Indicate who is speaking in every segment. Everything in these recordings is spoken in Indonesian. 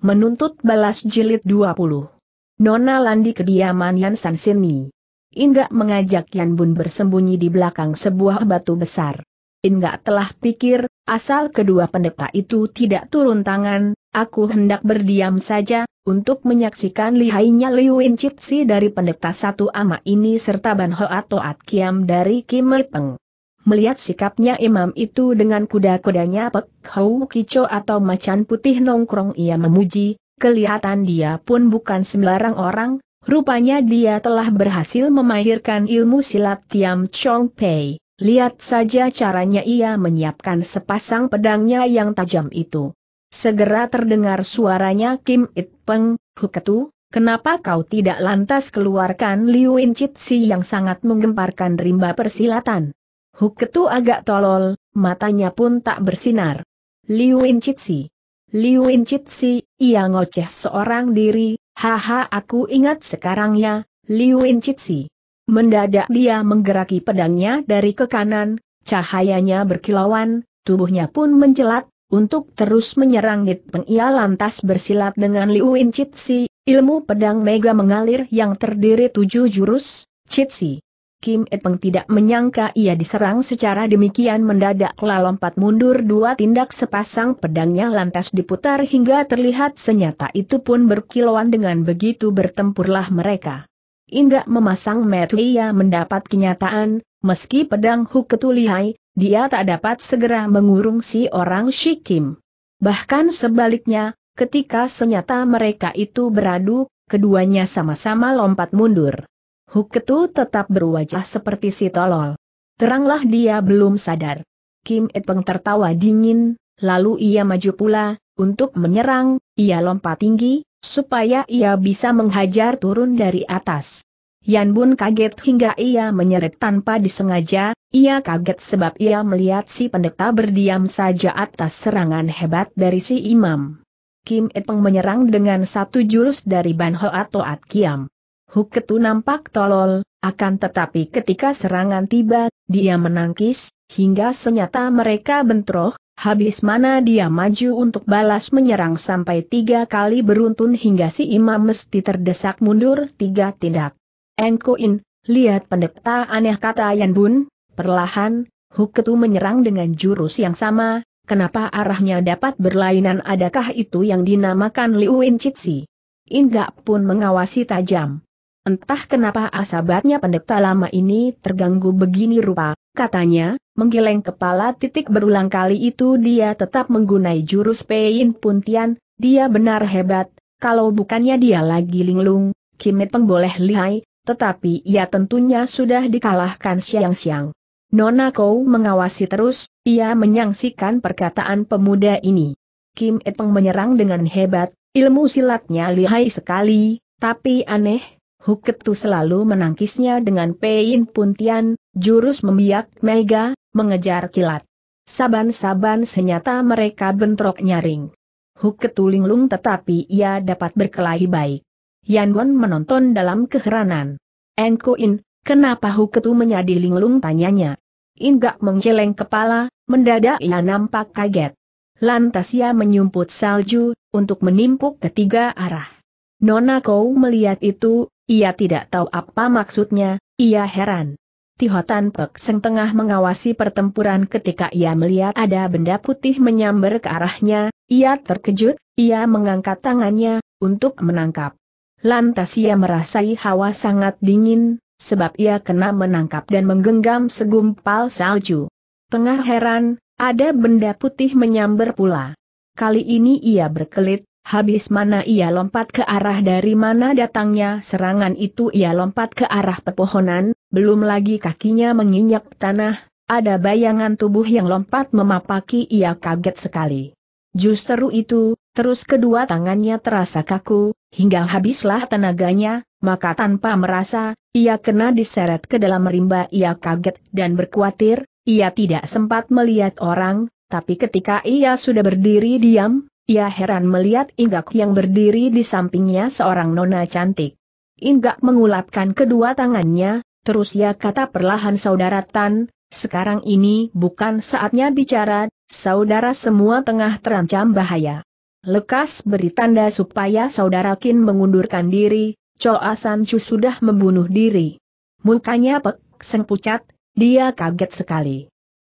Speaker 1: Menuntut Balas Jilid 20 Nona Landi kediaman Yan San Sini. Inga mengajak Yan Bun bersembunyi di belakang sebuah batu besar. Inga telah pikir, asal kedua pendeta itu tidak turun tangan, aku hendak berdiam saja, untuk menyaksikan lihainya Liu Incitsi dari pendeta satu ama ini serta Ban Hoa Toat Kiam dari Kim Leteng. Melihat sikapnya imam itu dengan kuda-kudanya Pek Hau kicho atau macan putih nongkrong ia memuji, kelihatan dia pun bukan sembarang orang, rupanya dia telah berhasil memahirkan ilmu silat Tiam Chong Pei. Lihat saja caranya ia menyiapkan sepasang pedangnya yang tajam itu. Segera terdengar suaranya Kim It Peng, Huketu, Kenapa kau tidak lantas keluarkan Liu In Chit si yang sangat menggemparkan rimba persilatan? Huketu agak tolol, matanya pun tak bersinar. Liu Incitsi. Liu Incitsi, ia ngoceh seorang diri, haha aku ingat sekarang ya, Liu Incitsi. Mendadak dia menggeraki pedangnya dari ke kanan, cahayanya berkilauan, tubuhnya pun mencelat, untuk terus menyerang Nit Peng ia lantas bersilat dengan Liu Incitsi, ilmu pedang mega mengalir yang terdiri tujuh jurus, Citsi. Kim Epeng tidak menyangka ia diserang secara demikian mendadak lompat mundur dua tindak sepasang pedangnya lantas diputar hingga terlihat senyata itu pun berkilauan dengan begitu bertempurlah mereka. Inggak memasang metu ia mendapat kenyataan, meski pedang Huk ketulihai, dia tak dapat segera mengurung si orang Shikim. Bahkan sebaliknya, ketika senyata mereka itu beradu, keduanya sama-sama lompat mundur. Huketu tetap berwajah seperti si tolol. Teranglah dia belum sadar. Kim Etpeng tertawa dingin, lalu ia maju pula, untuk menyerang, ia lompat tinggi, supaya ia bisa menghajar turun dari atas. Yan Bun kaget hingga ia menyeret tanpa disengaja, ia kaget sebab ia melihat si pendeta berdiam saja atas serangan hebat dari si imam. Kim Etpeng menyerang dengan satu jurus dari Ban Hoa Toat Kiam. Huk Ketu nampak tolol, akan tetapi ketika serangan tiba, dia menangkis, hingga senyata mereka bentroh, habis mana dia maju untuk balas menyerang sampai tiga kali beruntun hingga si imam mesti terdesak mundur tiga tindak. Engkoin, lihat pendeta aneh kata Yan Bun, perlahan, Huk Ketu menyerang dengan jurus yang sama, Kenapa arahnya dapat berlainan adakah itu yang dinamakan Liu Chitsi? Indak pun mengawasi tajam. Entah kenapa asabatnya pendeta lama ini terganggu begini rupa, katanya, menggeleng kepala titik berulang kali itu dia tetap menggunai jurus Pein Puntian, dia benar hebat, kalau bukannya dia lagi linglung, Kimit pengboleh lihai, tetapi ia tentunya sudah dikalahkan siang-siang. Nona Kou mengawasi terus, ia menyangsikan perkataan pemuda ini. Kim Eteng menyerang dengan hebat, ilmu silatnya lihai sekali, tapi aneh, Huketu selalu menangkisnya dengan Pein Puntian, jurus membiak mega, mengejar kilat. Saban-saban senyata mereka bentrok nyaring. Huketu linglung tetapi ia dapat berkelahi baik. Yan Yanwon menonton dalam keheranan. In, kenapa Huketu menjadi linglung tanyanya. Ingak menggeleng kepala, mendadak ia nampak kaget. Lantas ia menyumput salju, untuk menimpuk ketiga arah. Nona kau melihat itu, ia tidak tahu apa maksudnya, ia heran. Tihotan Pek Seng tengah mengawasi pertempuran ketika ia melihat ada benda putih menyambar ke arahnya, ia terkejut, ia mengangkat tangannya, untuk menangkap. Lantas ia merasai hawa sangat dingin, sebab ia kena menangkap dan menggenggam segumpal salju. Tengah heran, ada benda putih menyambar pula. Kali ini ia berkelit, Habis mana ia lompat ke arah dari mana datangnya serangan itu ia lompat ke arah pepohonan, belum lagi kakinya menginjak tanah, ada bayangan tubuh yang lompat memapaki ia kaget sekali. Justru itu, terus kedua tangannya terasa kaku, hingga habislah tenaganya, maka tanpa merasa, ia kena diseret ke dalam rimba ia kaget dan berkuatir, ia tidak sempat melihat orang, tapi ketika ia sudah berdiri diam, ia heran melihat Inggak yang berdiri di sampingnya seorang nona cantik. Inggak mengulapkan kedua tangannya, terus ia kata perlahan saudara Tan, sekarang ini bukan saatnya bicara, saudara semua tengah terancam bahaya. Lekas beri tanda supaya saudara Kin mengundurkan diri, Choa San Chu sudah membunuh diri. Mukanya pek, pucat, dia kaget sekali.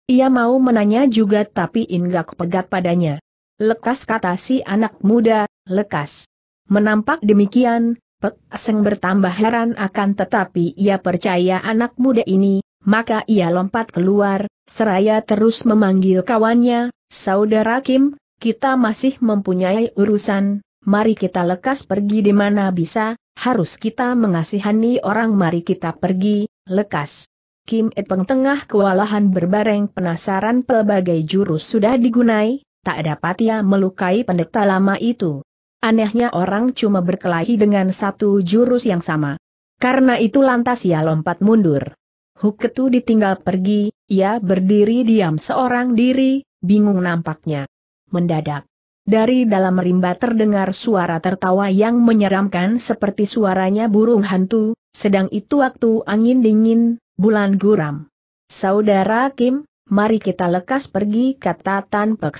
Speaker 1: Ia mau menanya juga tapi Inggak pegat padanya. Lekas kata si anak muda, lekas. Menampak demikian, Pek Seng bertambah heran akan tetapi ia percaya anak muda ini, maka ia lompat keluar, seraya terus memanggil kawannya, Saudara Kim, kita masih mempunyai urusan, mari kita lekas pergi di mana bisa, harus kita mengasihani orang mari kita pergi, lekas. Kim Epeng tengah kewalahan berbareng penasaran pelbagai jurus sudah digunai, tak dapat ia melukai pendeta lama itu. Anehnya orang cuma berkelahi dengan satu jurus yang sama. Karena itu lantas ia lompat mundur. Huketu ditinggal pergi, ia berdiri diam seorang diri, bingung nampaknya. Mendadak. Dari dalam rimba terdengar suara tertawa yang menyeramkan seperti suaranya burung hantu, sedang itu waktu angin dingin, bulan guram. Saudara Kim, mari kita lekas pergi kata Tan Pek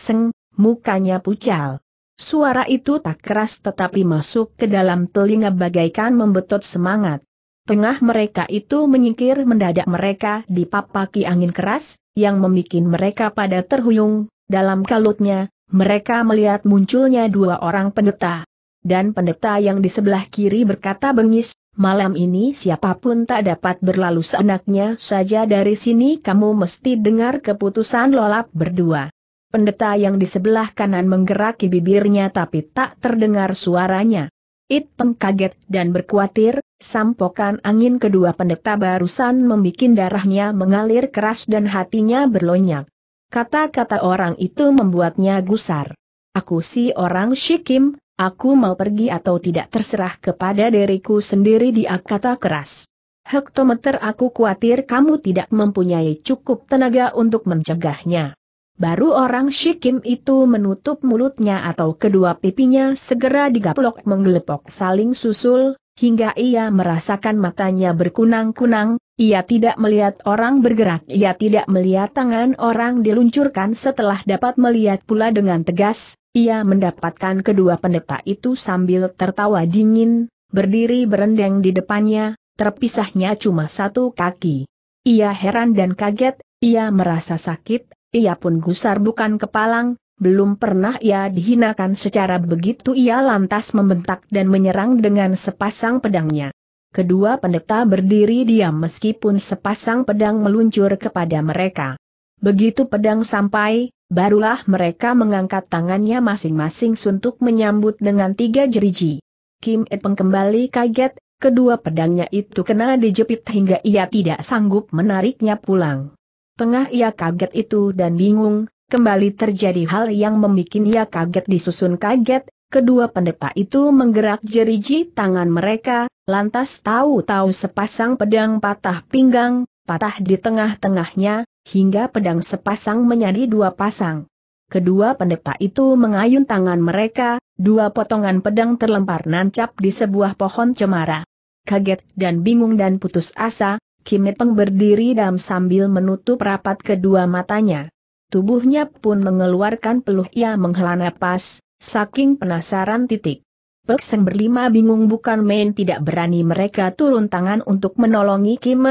Speaker 1: mukanya pucal. Suara itu tak keras tetapi masuk ke dalam telinga bagaikan membetot semangat. Tengah mereka itu menyingkir mendadak mereka dipapaki angin keras, yang memikin mereka pada terhuyung, dalam kalutnya, mereka melihat munculnya dua orang pendeta. Dan pendeta yang di sebelah kiri berkata bengis, malam ini siapapun tak dapat berlalu seenaknya saja dari sini kamu mesti dengar keputusan lolap berdua. Pendeta yang di sebelah kanan menggeraki bibirnya tapi tak terdengar suaranya. It pengkaget dan berkuatir, sampokan angin kedua pendeta barusan membuat darahnya mengalir keras dan hatinya berlonyak. Kata-kata orang itu membuatnya gusar. Aku si orang Shikim, Aku mau pergi atau tidak terserah kepada diriku sendiri dia kata keras. Hektometer aku khawatir kamu tidak mempunyai cukup tenaga untuk mencegahnya. Baru orang Shikim itu menutup mulutnya atau kedua pipinya segera digaplok menggelepok saling susul, hingga ia merasakan matanya berkunang-kunang, ia tidak melihat orang bergerak, ia tidak melihat tangan orang diluncurkan setelah dapat melihat pula dengan tegas, ia mendapatkan kedua pendeta itu sambil tertawa dingin, berdiri berendang di depannya, terpisahnya cuma satu kaki. Ia heran dan kaget, ia merasa sakit, ia pun gusar bukan kepalang, belum pernah ia dihinakan secara begitu ia lantas membentak dan menyerang dengan sepasang pedangnya. Kedua pendeta berdiri diam meskipun sepasang pedang meluncur kepada mereka. Begitu pedang sampai, Barulah mereka mengangkat tangannya masing-masing suntuk menyambut dengan tiga jeriji. Kim Epeng kembali kaget, kedua pedangnya itu kena dijepit hingga ia tidak sanggup menariknya pulang. Tengah ia kaget itu dan bingung, kembali terjadi hal yang membuat ia kaget disusun kaget, Kedua pendeta itu menggerak jeriji tangan mereka, lantas tahu-tahu sepasang pedang patah pinggang, patah di tengah-tengahnya, hingga pedang sepasang menjadi dua pasang. Kedua pendeta itu mengayun tangan mereka, dua potongan pedang terlempar nancap di sebuah pohon cemara. Kaget dan bingung dan putus asa, Kim berdiri dan sambil menutup rapat kedua matanya. Tubuhnya pun mengeluarkan peluh ia menghela nafas, saking penasaran titik. Pekseng berlima bingung bukan main tidak berani mereka turun tangan untuk menolongi Kim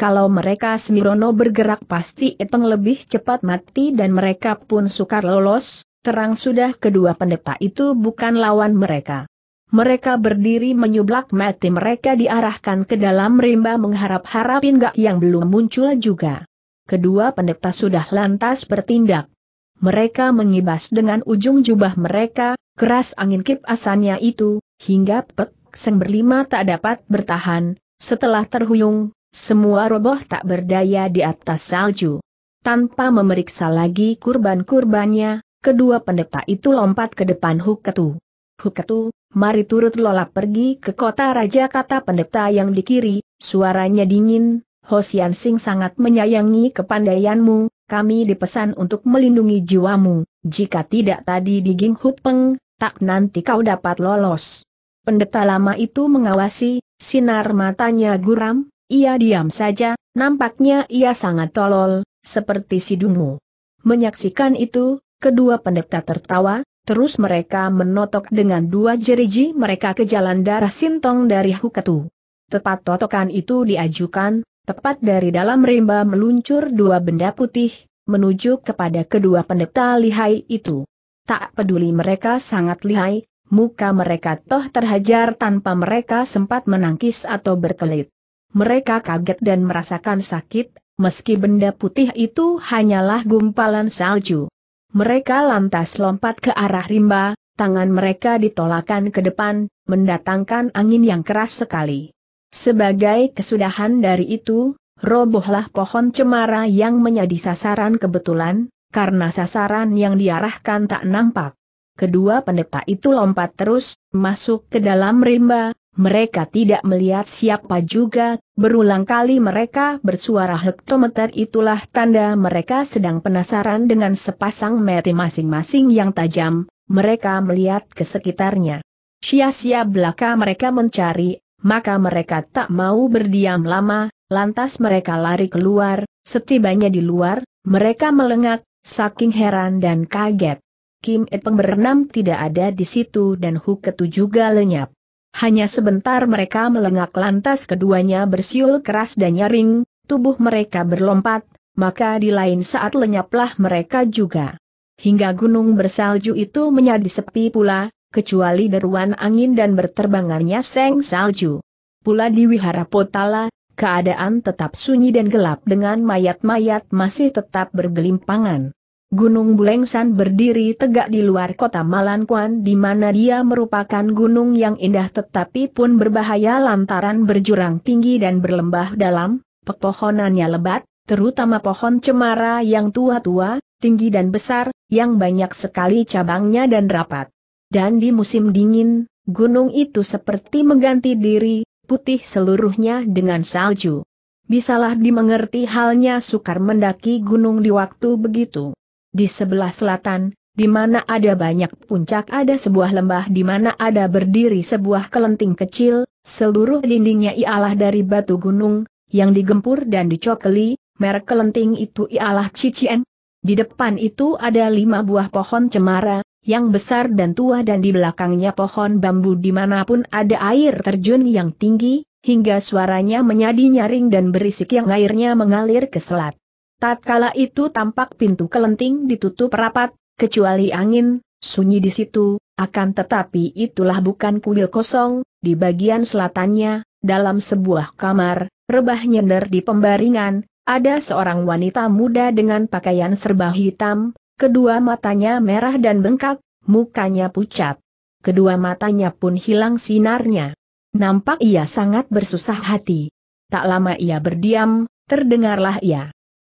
Speaker 1: kalau mereka Semirono bergerak pasti Ipeng lebih cepat mati dan mereka pun sukar lolos, terang sudah kedua pendeta itu bukan lawan mereka. Mereka berdiri menyublak mati mereka diarahkan ke dalam rimba mengharap-harapin gak yang belum muncul juga. Kedua pendeta sudah lantas bertindak. Mereka mengibas dengan ujung jubah mereka, keras angin kip kipasannya itu, hingga pek, seng berlima tak dapat bertahan, setelah terhuyung, semua roboh tak berdaya di atas salju. Tanpa memeriksa lagi kurban-kurbannya, kedua pendeta itu lompat ke depan Huketu. Huketu, mari turut lola pergi ke kota raja kata pendeta yang di kiri, suaranya dingin, Hosian Sing sangat menyayangi kepandaianmu, kami dipesan untuk melindungi jiwamu, jika tidak tadi di Ging Hut Peng, tak nanti kau dapat lolos. Pendeta lama itu mengawasi, sinar matanya guram, ia diam saja, nampaknya ia sangat tolol, seperti si dungu. Menyaksikan itu, kedua pendeta tertawa, terus mereka menotok dengan dua jeriji mereka ke jalan darah sintong dari Huketu. Tepat totokan itu diajukan, tepat dari dalam rimba meluncur dua benda putih, menuju kepada kedua pendeta lihai itu. Tak peduli mereka sangat lihai, muka mereka toh terhajar tanpa mereka sempat menangkis atau berkelit mereka kaget dan merasakan sakit, meski benda putih itu hanyalah gumpalan salju. Mereka lantas lompat ke arah rimba, tangan mereka ditolakkan ke depan, mendatangkan angin yang keras sekali. Sebagai kesudahan dari itu, robohlah pohon cemara yang menjadi sasaran kebetulan, karena sasaran yang diarahkan tak nampak. Kedua pendeta itu lompat terus, masuk ke dalam rimba, mereka tidak melihat siapa juga, berulang kali mereka bersuara hektometer itulah tanda mereka sedang penasaran dengan sepasang mati masing-masing yang tajam, mereka melihat ke sekitarnya. Sia-sia belaka mereka mencari, maka mereka tak mau berdiam lama, lantas mereka lari keluar, setibanya di luar, mereka melengak, saking heran dan kaget. Kim Etpeng berenam tidak ada di situ dan Hu Ketu juga lenyap. Hanya sebentar mereka melengak lantas keduanya bersiul keras dan nyaring, tubuh mereka berlompat, maka di lain saat lenyaplah mereka juga. Hingga gunung bersalju itu menjadi sepi pula, kecuali deruan angin dan berterbangannya seng salju. Pula di wihara Potala, keadaan tetap sunyi dan gelap dengan mayat-mayat masih tetap bergelimpangan. Gunung Bulengsan berdiri tegak di luar kota Malankuan di mana dia merupakan gunung yang indah tetapi pun berbahaya lantaran berjurang tinggi dan berlembah dalam, pepohonannya lebat, terutama pohon cemara yang tua-tua, tinggi dan besar, yang banyak sekali cabangnya dan rapat. Dan di musim dingin, gunung itu seperti mengganti diri, putih seluruhnya dengan salju. Bisalah dimengerti halnya sukar mendaki gunung di waktu begitu. Di sebelah selatan, di mana ada banyak puncak ada sebuah lembah di mana ada berdiri sebuah kelenting kecil, seluruh dindingnya ialah dari batu gunung, yang digempur dan dicokeli, merek kelenting itu ialah Cicien. Di depan itu ada lima buah pohon cemara, yang besar dan tua dan di belakangnya pohon bambu di mana pun ada air terjun yang tinggi, hingga suaranya menyadi nyaring dan berisik yang airnya mengalir ke selat. Tatkala itu tampak pintu kelenting ditutup rapat, kecuali angin, sunyi di situ, akan tetapi itulah bukan kuil kosong, di bagian selatannya, dalam sebuah kamar, rebah nyender di pembaringan, ada seorang wanita muda dengan pakaian serba hitam, kedua matanya merah dan bengkak, mukanya pucat. Kedua matanya pun hilang sinarnya. Nampak ia sangat bersusah hati. Tak lama ia berdiam, terdengarlah ia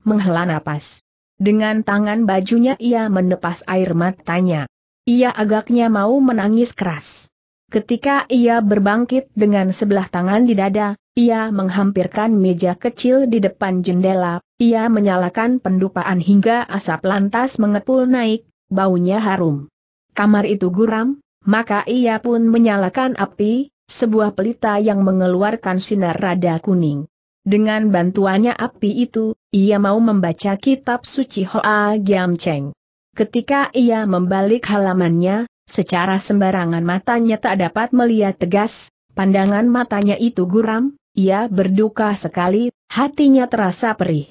Speaker 1: menghela napas. Dengan tangan bajunya ia menepas air matanya. Ia agaknya mau menangis keras. Ketika ia berbangkit dengan sebelah tangan di dada, ia menghampirkan meja kecil di depan jendela, ia menyalakan pendupaan hingga asap lantas mengepul naik, baunya harum. Kamar itu guram, maka ia pun menyalakan api, sebuah pelita yang mengeluarkan sinar rada kuning. Dengan bantuannya api itu, ia mau membaca kitab suci Hoa Giam Cheng. Ketika ia membalik halamannya, secara sembarangan matanya tak dapat melihat tegas, pandangan matanya itu guram, ia berduka sekali, hatinya terasa perih.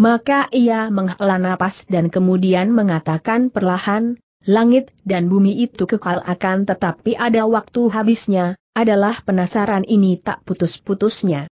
Speaker 1: Maka ia menghela napas dan kemudian mengatakan perlahan, langit dan bumi itu kekal akan tetapi ada waktu habisnya, adalah penasaran ini tak putus-putusnya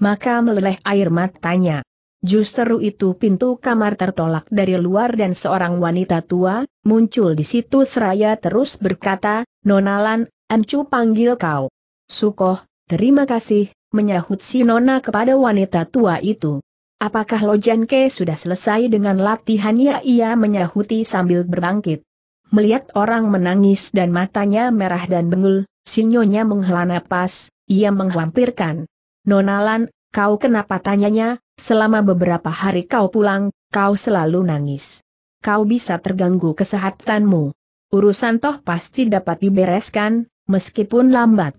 Speaker 1: maka meleleh air matanya. Justru itu pintu kamar tertolak dari luar dan seorang wanita tua, muncul di situ seraya terus berkata, Nonalan, encu panggil kau. Sukoh, terima kasih, menyahut si Nona kepada wanita tua itu. Apakah Lojanke sudah selesai dengan latihannya ia menyahuti sambil berbangkit. Melihat orang menangis dan matanya merah dan bengul, sinyonya menghela napas, ia menghampirkan. Nonalan, kau kenapa tanyanya, selama beberapa hari kau pulang, kau selalu nangis. Kau bisa terganggu kesehatanmu. Urusan toh pasti dapat dibereskan, meskipun lambat.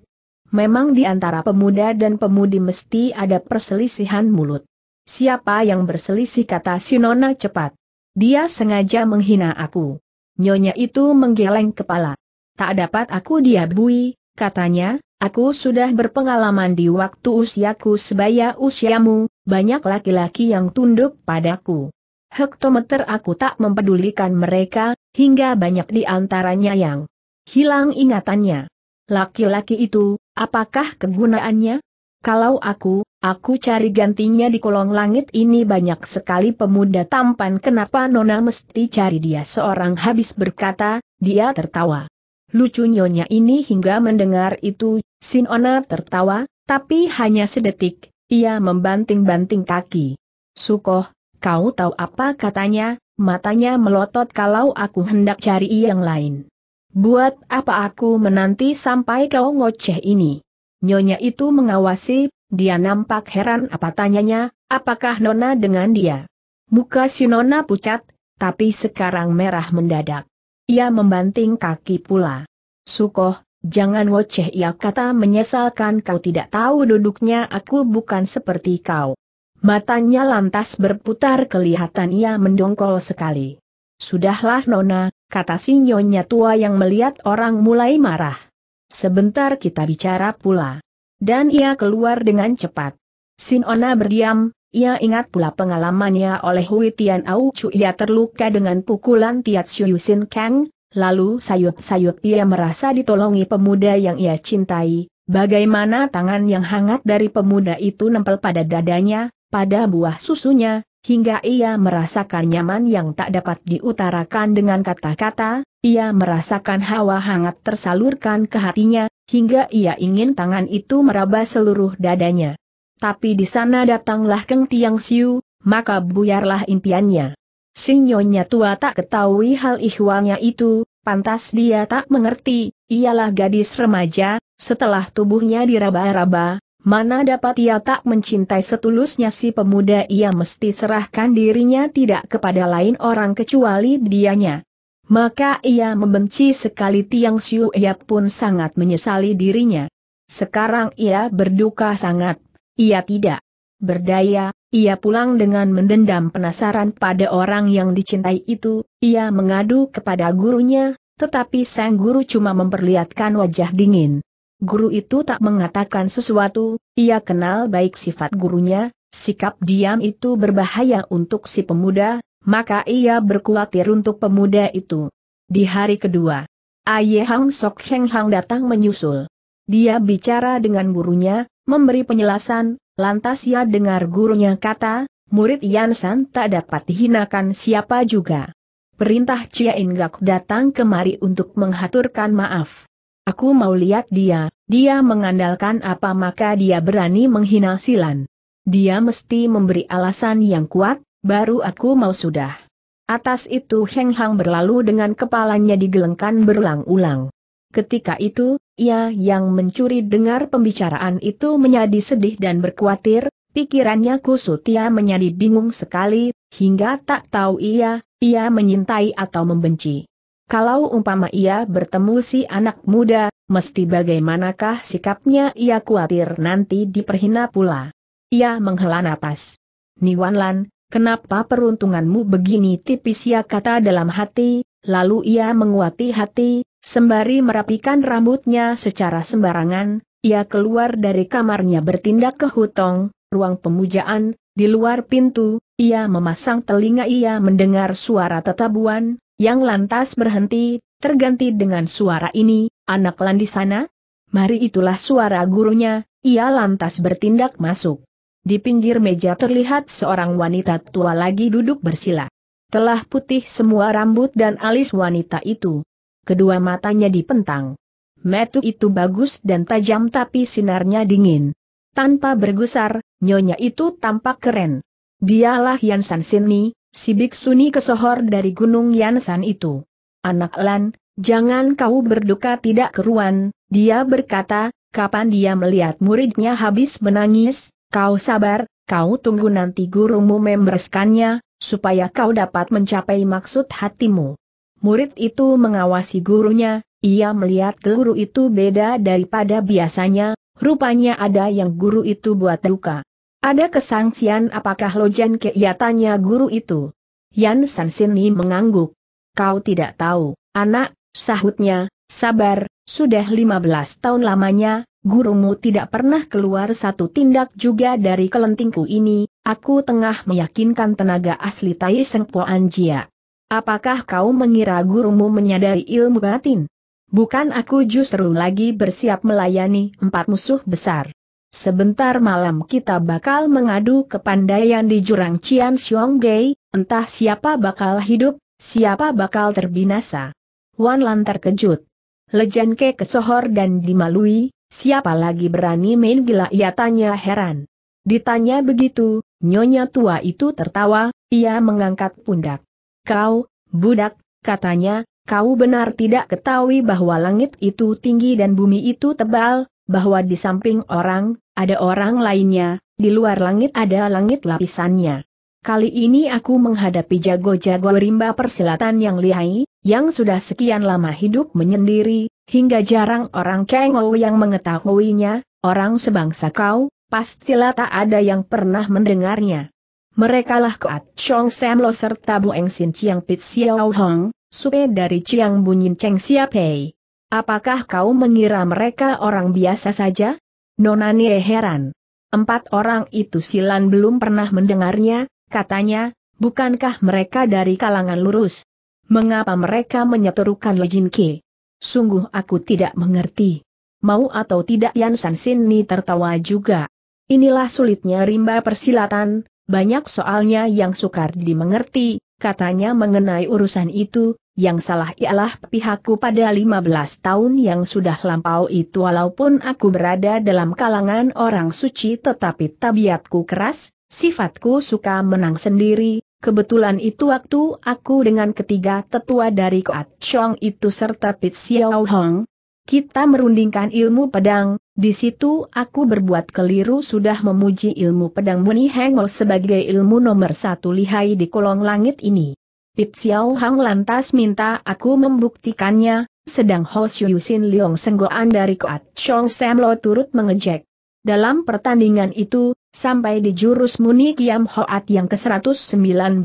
Speaker 1: Memang di antara pemuda dan pemudi mesti ada perselisihan mulut. Siapa yang berselisih kata si nona cepat. Dia sengaja menghina aku. Nyonya itu menggeleng kepala. Tak dapat aku diabui, katanya, Aku sudah berpengalaman di waktu usiaku sebaya usiamu, banyak laki-laki yang tunduk padaku. Hektometer aku tak mempedulikan mereka, hingga banyak di antaranya yang hilang ingatannya. Laki-laki itu, apakah kegunaannya? Kalau aku, aku cari gantinya di kolong langit ini banyak sekali pemuda tampan kenapa Nona mesti cari dia seorang habis berkata, dia tertawa. Lucu nyonya ini hingga mendengar itu Sinona tertawa, tapi hanya sedetik, ia membanting-banting kaki. Sukoh, kau tahu apa katanya, matanya melotot kalau aku hendak cari yang lain. Buat apa aku menanti sampai kau ngoceh ini? Nyonya itu mengawasi, dia nampak heran apa tanyanya, apakah Nona dengan dia? Muka si Nona pucat, tapi sekarang merah mendadak. Ia membanting kaki pula. Sukoh, Jangan ngoceh ia kata menyesalkan kau tidak tahu duduknya aku bukan seperti kau. Matanya lantas berputar kelihatan ia mendongkol sekali. Sudahlah Nona, kata si nyonya tua yang melihat orang mulai marah. Sebentar kita bicara pula. Dan ia keluar dengan cepat. Sinona berdiam, ia ingat pula pengalamannya oleh Hui Tian Au Chu ia terluka dengan pukulan Tiat Xiu Yusin Kang, Lalu Sayut Sayut ia merasa ditolongi pemuda yang ia cintai, bagaimana tangan yang hangat dari pemuda itu nempel pada dadanya, pada buah susunya, hingga ia merasakan nyaman yang tak dapat diutarakan dengan kata-kata, ia merasakan hawa hangat tersalurkan ke hatinya, hingga ia ingin tangan itu meraba seluruh dadanya. Tapi di sana datanglah Keng Tiang Siu, maka buyarlah impiannya. Sinyonya tua tak ketahui hal ihwalnya itu, pantas dia tak mengerti, ialah gadis remaja, setelah tubuhnya diraba-raba, mana dapat ia tak mencintai setulusnya si pemuda ia mesti serahkan dirinya tidak kepada lain orang kecuali dianya. Maka ia membenci sekali Tiang Siu ia pun sangat menyesali dirinya. Sekarang ia berduka sangat, ia tidak berdaya, ia pulang dengan mendendam penasaran pada orang yang dicintai itu, ia mengadu kepada gurunya, tetapi sang guru cuma memperlihatkan wajah dingin. Guru itu tak mengatakan sesuatu, ia kenal baik sifat gurunya, sikap diam itu berbahaya untuk si pemuda, maka ia berkhawatir untuk pemuda itu. Di hari kedua, Aye Hang Sok Heng Hang datang menyusul. Dia bicara dengan gurunya, memberi penjelasan, Lantas ia dengar gurunya kata, murid Yansan tak dapat dihinakan siapa juga. Perintah Cia Ingak datang kemari untuk menghaturkan maaf. Aku mau lihat dia, dia mengandalkan apa maka dia berani menghina Silan. Dia mesti memberi alasan yang kuat, baru aku mau sudah. Atas itu Heng Hang berlalu dengan kepalanya digelengkan berulang-ulang. Ketika itu, ia yang mencuri dengar pembicaraan itu menjadi sedih dan berkhawatir, pikirannya kusut ia menjadi bingung sekali, hingga tak tahu ia, ia menyintai atau membenci. Kalau umpama ia bertemu si anak muda, mesti bagaimanakah sikapnya ia khawatir nanti diperhina pula. Ia menghela napas. Niwanlan, kenapa peruntunganmu begini tipis ya kata dalam hati, lalu ia menguati hati, Sembari merapikan rambutnya secara sembarangan, ia keluar dari kamarnya bertindak ke hutong, ruang pemujaan, di luar pintu, ia memasang telinga ia mendengar suara tetabuan, yang lantas berhenti, terganti dengan suara ini, anak sana? Mari itulah suara gurunya, ia lantas bertindak masuk. Di pinggir meja terlihat seorang wanita tua lagi duduk bersila. Telah putih semua rambut dan alis wanita itu kedua matanya dipentang. Metu itu bagus dan tajam tapi sinarnya dingin. Tanpa bergusar, nyonya itu tampak keren. Dialah Yansan Sini, si biksuni kesohor dari gunung Yansan itu. Anak Lan, jangan kau berduka tidak keruan, dia berkata, kapan dia melihat muridnya habis menangis, kau sabar, kau tunggu nanti gurumu membereskannya, supaya kau dapat mencapai maksud hatimu. Murid itu mengawasi gurunya, ia melihat guru itu beda daripada biasanya, rupanya ada yang guru itu buat luka. Ada kesangsian apakah lojan kegiatannya guru itu? Yan San Sini mengangguk. Kau tidak tahu, anak, sahutnya, sabar, sudah 15 tahun lamanya, gurumu tidak pernah keluar satu tindak juga dari kelentingku ini, aku tengah meyakinkan tenaga asli Tai Seng Poan Jia. Apakah kau mengira gurumu menyadari ilmu batin? Bukan aku justru lagi bersiap melayani empat musuh besar. Sebentar malam kita bakal mengadu kepandaian di jurang Cian Xiong Gei, entah siapa bakal hidup, siapa bakal terbinasa. Wan Lan terkejut. Lejan Ke kesohor dan dimalui, siapa lagi berani main gila ia tanya heran. Ditanya begitu, nyonya tua itu tertawa, ia mengangkat pundak. Kau, budak, katanya, kau benar tidak ketahui bahwa langit itu tinggi dan bumi itu tebal, bahwa di samping orang, ada orang lainnya, di luar langit ada langit lapisannya. Kali ini aku menghadapi jago-jago rimba persilatan yang lihai, yang sudah sekian lama hidup menyendiri, hingga jarang orang kengou yang mengetahuinya, orang sebangsa kau, pastilah tak ada yang pernah mendengarnya. Merekalah Koat Chong Sam Lo serta Eng Sin Chiang Pit Xiao Hong, supe dari Chiang Bunyin Cheng siapa? Pei. Apakah kau mengira mereka orang biasa saja? Nona Nie heran. Empat orang itu silan belum pernah mendengarnya, katanya, bukankah mereka dari kalangan lurus? Mengapa mereka menyeterukan Jin Ki? Sungguh aku tidak mengerti. Mau atau tidak Yan San Sin Ni tertawa juga. Inilah sulitnya rimba persilatan, banyak soalnya yang sukar dimengerti, katanya mengenai urusan itu, yang salah ialah pihakku pada 15 tahun yang sudah lampau itu walaupun aku berada dalam kalangan orang suci tetapi tabiatku keras, sifatku suka menang sendiri, kebetulan itu waktu aku dengan ketiga tetua dari Koat Chong itu serta Pit Xiao Hong, kita merundingkan ilmu pedang, di situ aku berbuat keliru sudah memuji ilmu pedang Muni Hengmo sebagai ilmu nomor satu lihai di kolong langit ini. Pit Xiao Hang lantas minta aku membuktikannya, sedang Ho Xiu Xin Leong Senggoan dari Koat Chong Sam Lo turut mengejek. Dalam pertandingan itu, sampai di jurus Muni Kiam Hoat yang ke-119,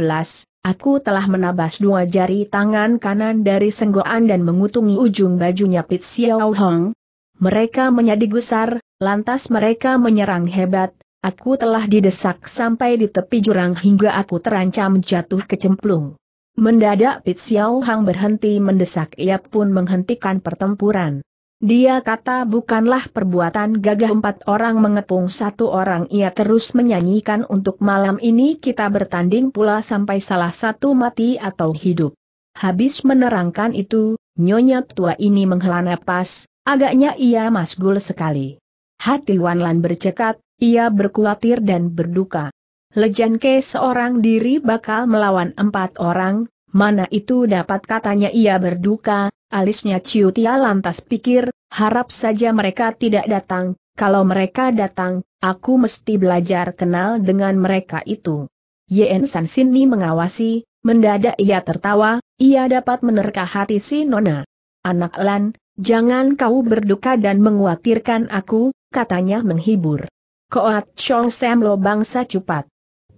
Speaker 1: Aku telah menabas dua jari tangan kanan dari senggoan dan mengutungi ujung bajunya Pit Xiao Hong. Mereka menyadi gusar, lantas mereka menyerang hebat, aku telah didesak sampai di tepi jurang hingga aku terancam jatuh kecemplung. Mendadak Pit Xiao Hong berhenti mendesak ia pun menghentikan pertempuran. Dia kata bukanlah perbuatan gagah empat orang mengepung satu orang ia terus menyanyikan untuk malam ini kita bertanding pula sampai salah satu mati atau hidup. Habis menerangkan itu, nyonya tua ini menghela nafas. agaknya ia masgul sekali. Hati Wanlan bercekat, ia berkuatir dan berduka. Lejan ke seorang diri bakal melawan empat orang, mana itu dapat katanya ia berduka, Alisnya Ciutia lantas pikir, harap saja mereka tidak datang, kalau mereka datang, aku mesti belajar kenal dengan mereka itu. Yen San Sini mengawasi, mendadak ia tertawa, ia dapat menerka hati si Nona. Anak Lan, jangan kau berduka dan menguatirkan aku, katanya menghibur. Koat Chong Sam Lo bangsa cupat.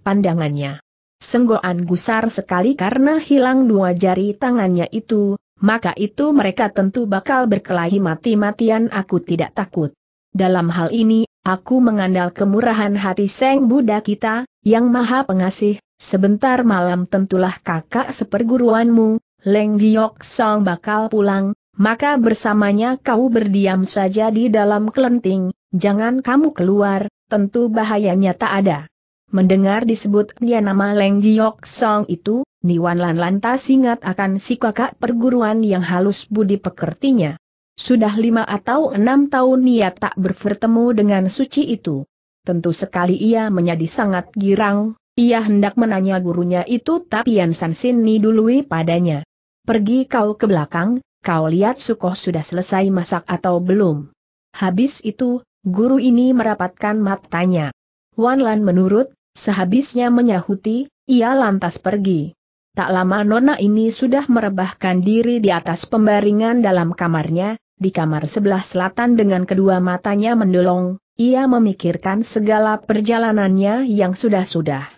Speaker 1: Pandangannya. Senggoan gusar sekali karena hilang dua jari tangannya itu, maka itu mereka tentu bakal berkelahi mati-matian aku tidak takut. Dalam hal ini, aku mengandal kemurahan hati Seng Buddha kita, yang maha pengasih, sebentar malam tentulah kakak seperguruanmu, Leng Giok Song bakal pulang, maka bersamanya kau berdiam saja di dalam kelenting, jangan kamu keluar, tentu bahayanya tak ada. Mendengar disebut dia nama Leng Giok Song itu, Niwan Lan lantas ingat akan si kakak perguruan yang halus budi pekertinya. Sudah lima atau enam tahun ia tak bertemu dengan suci itu. Tentu sekali ia menjadi sangat girang, ia hendak menanya gurunya itu tapi Yan San Sini dului padanya. Pergi kau ke belakang, kau lihat Sukoh sudah selesai masak atau belum. Habis itu, guru ini merapatkan matanya. Wan Lan menurut, Sehabisnya menyahuti, ia lantas pergi. Tak lama nona ini sudah merebahkan diri di atas pembaringan dalam kamarnya, di kamar sebelah selatan dengan kedua matanya mendolong, ia memikirkan segala perjalanannya yang sudah-sudah.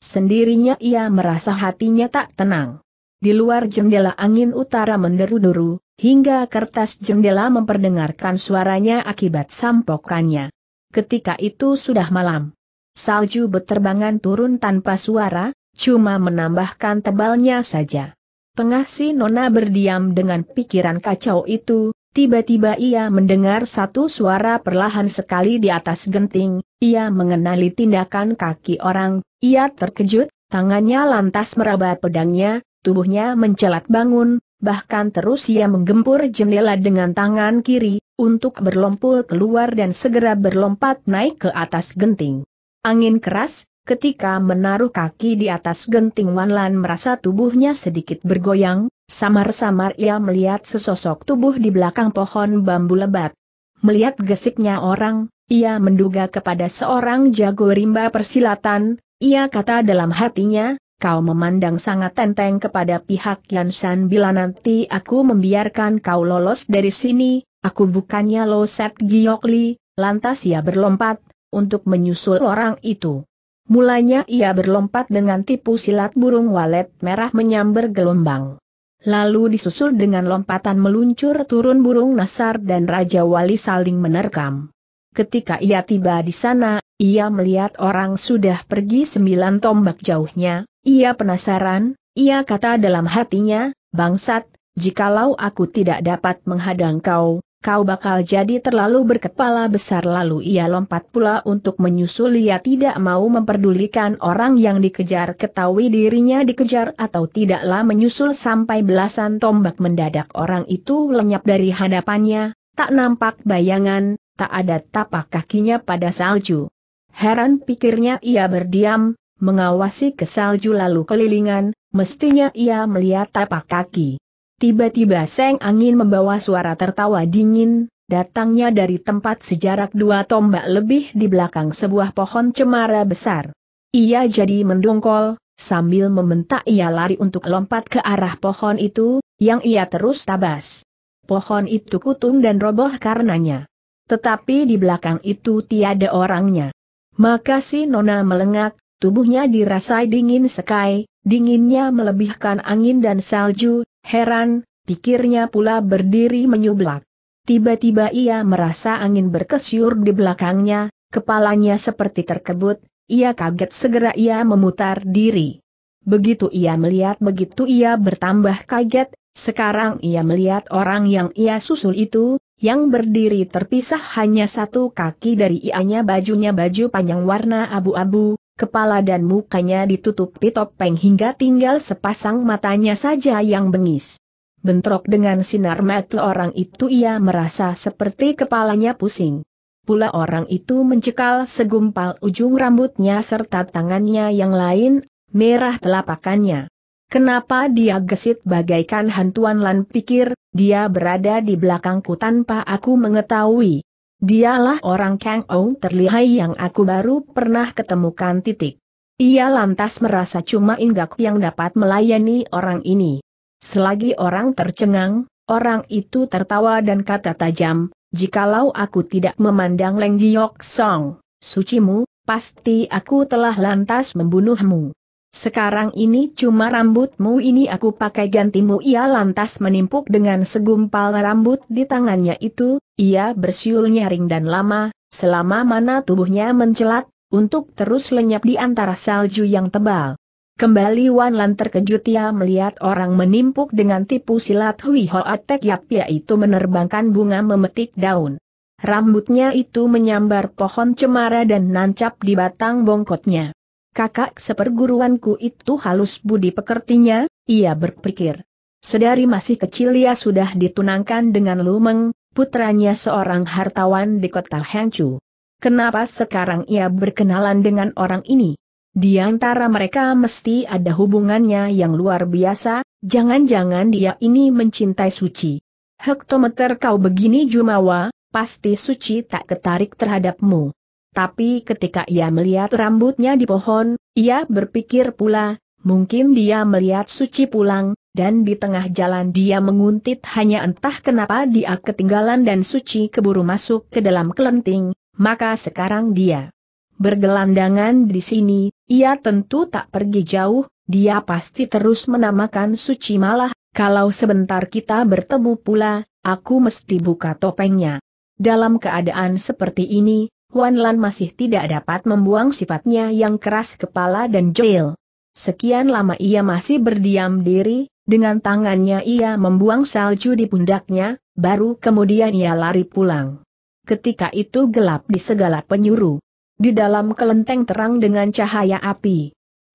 Speaker 1: Sendirinya ia merasa hatinya tak tenang. Di luar jendela angin utara menderu-deru, hingga kertas jendela memperdengarkan suaranya akibat sampokannya. Ketika itu sudah malam salju beterbangan turun tanpa suara, cuma menambahkan tebalnya saja. Pengasih Nona berdiam dengan pikiran kacau itu, tiba-tiba ia mendengar satu suara perlahan sekali di atas genting, ia mengenali tindakan kaki orang, ia terkejut, tangannya lantas meraba pedangnya, tubuhnya mencelat bangun, bahkan terus ia menggempur jendela dengan tangan kiri, untuk berlompul keluar dan segera berlompat naik ke atas genting. Angin keras, ketika menaruh kaki di atas genting Wanlan merasa tubuhnya sedikit bergoyang, samar-samar ia melihat sesosok tubuh di belakang pohon bambu lebat. Melihat gesiknya orang, ia menduga kepada seorang jago rimba persilatan, ia kata dalam hatinya, kau memandang sangat tenteng kepada pihak Yansan bila nanti aku membiarkan kau lolos dari sini, aku bukannya Loset Giokli, lantas ia berlompat, untuk menyusul orang itu. Mulanya ia berlompat dengan tipu silat burung walet merah menyambar gelombang. Lalu disusul dengan lompatan meluncur turun burung nasar dan Raja Wali saling menerkam. Ketika ia tiba di sana, ia melihat orang sudah pergi sembilan tombak jauhnya, ia penasaran, ia kata dalam hatinya, bangsat, jikalau aku tidak dapat menghadang kau, kau bakal jadi terlalu berkepala besar lalu ia lompat pula untuk menyusul ia tidak mau memperdulikan orang yang dikejar ketahui dirinya dikejar atau tidaklah menyusul sampai belasan tombak mendadak orang itu lenyap dari hadapannya, tak nampak bayangan, tak ada tapak kakinya pada salju. Heran pikirnya ia berdiam, mengawasi ke salju lalu kelilingan, mestinya ia melihat tapak kaki. Tiba-tiba seng angin membawa suara tertawa dingin, datangnya dari tempat sejarak dua tombak lebih di belakang sebuah pohon cemara besar. Ia jadi mendongkol, sambil membentak ia lari untuk lompat ke arah pohon itu, yang ia terus tabas. Pohon itu kutung dan roboh karenanya. Tetapi di belakang itu tiada orangnya. Maka si Nona melengak, tubuhnya dirasai dingin sekai, dinginnya melebihkan angin dan salju, Heran, pikirnya pula berdiri menyublak. Tiba-tiba ia merasa angin berkesyur di belakangnya, kepalanya seperti terkebut, ia kaget segera ia memutar diri. Begitu ia melihat begitu ia bertambah kaget, sekarang ia melihat orang yang ia susul itu, yang berdiri terpisah hanya satu kaki dari ianya bajunya baju panjang warna abu-abu, kepala dan mukanya ditutupi topeng hingga tinggal sepasang matanya saja yang bengis. Bentrok dengan sinar mata orang itu ia merasa seperti kepalanya pusing. Pula orang itu mencekal segumpal ujung rambutnya serta tangannya yang lain, merah telapakannya. Kenapa dia gesit bagaikan hantuan lan pikir, dia berada di belakangku tanpa aku mengetahui. Dialah orang Kang Ou terlihai yang aku baru pernah ketemukan titik. Ia lantas merasa cuma Inggak yang dapat melayani orang ini. Selagi orang tercengang, orang itu tertawa dan kata tajam, jikalau aku tidak memandang Leng Giok Song, sucimu, pasti aku telah lantas membunuhmu. Sekarang ini cuma rambutmu ini aku pakai gantimu ia lantas menimpuk dengan segumpal rambut di tangannya itu, ia bersiul nyaring dan lama, selama mana tubuhnya mencelat, untuk terus lenyap di antara salju yang tebal. Kembali Wan Lan terkejut ia melihat orang menimpuk dengan tipu silat Hui Ho Atek Yap yaitu menerbangkan bunga memetik daun. Rambutnya itu menyambar pohon cemara dan nancap di batang bongkotnya kakak seperguruanku itu halus budi pekertinya, ia berpikir. Sedari masih kecil ia sudah ditunangkan dengan Lumeng, putranya seorang hartawan di kota Hangzhou. Kenapa sekarang ia berkenalan dengan orang ini? Di antara mereka mesti ada hubungannya yang luar biasa, jangan-jangan dia ini mencintai Suci. Hektometer kau begini Jumawa, pasti Suci tak ketarik terhadapmu. Tapi ketika ia melihat rambutnya di pohon, ia berpikir pula, mungkin dia melihat Suci pulang, dan di tengah jalan dia menguntit hanya entah kenapa dia ketinggalan dan Suci keburu masuk ke dalam kelenting, maka sekarang dia bergelandangan di sini, ia tentu tak pergi jauh, dia pasti terus menamakan Suci malah, kalau sebentar kita bertemu pula, aku mesti buka topengnya. Dalam keadaan seperti ini, Wan Lan masih tidak dapat membuang sifatnya yang keras kepala dan jail. Sekian lama ia masih berdiam diri, dengan tangannya ia membuang salju di pundaknya, baru kemudian ia lari pulang. Ketika itu gelap di segala penjuru. Di dalam kelenteng terang dengan cahaya api.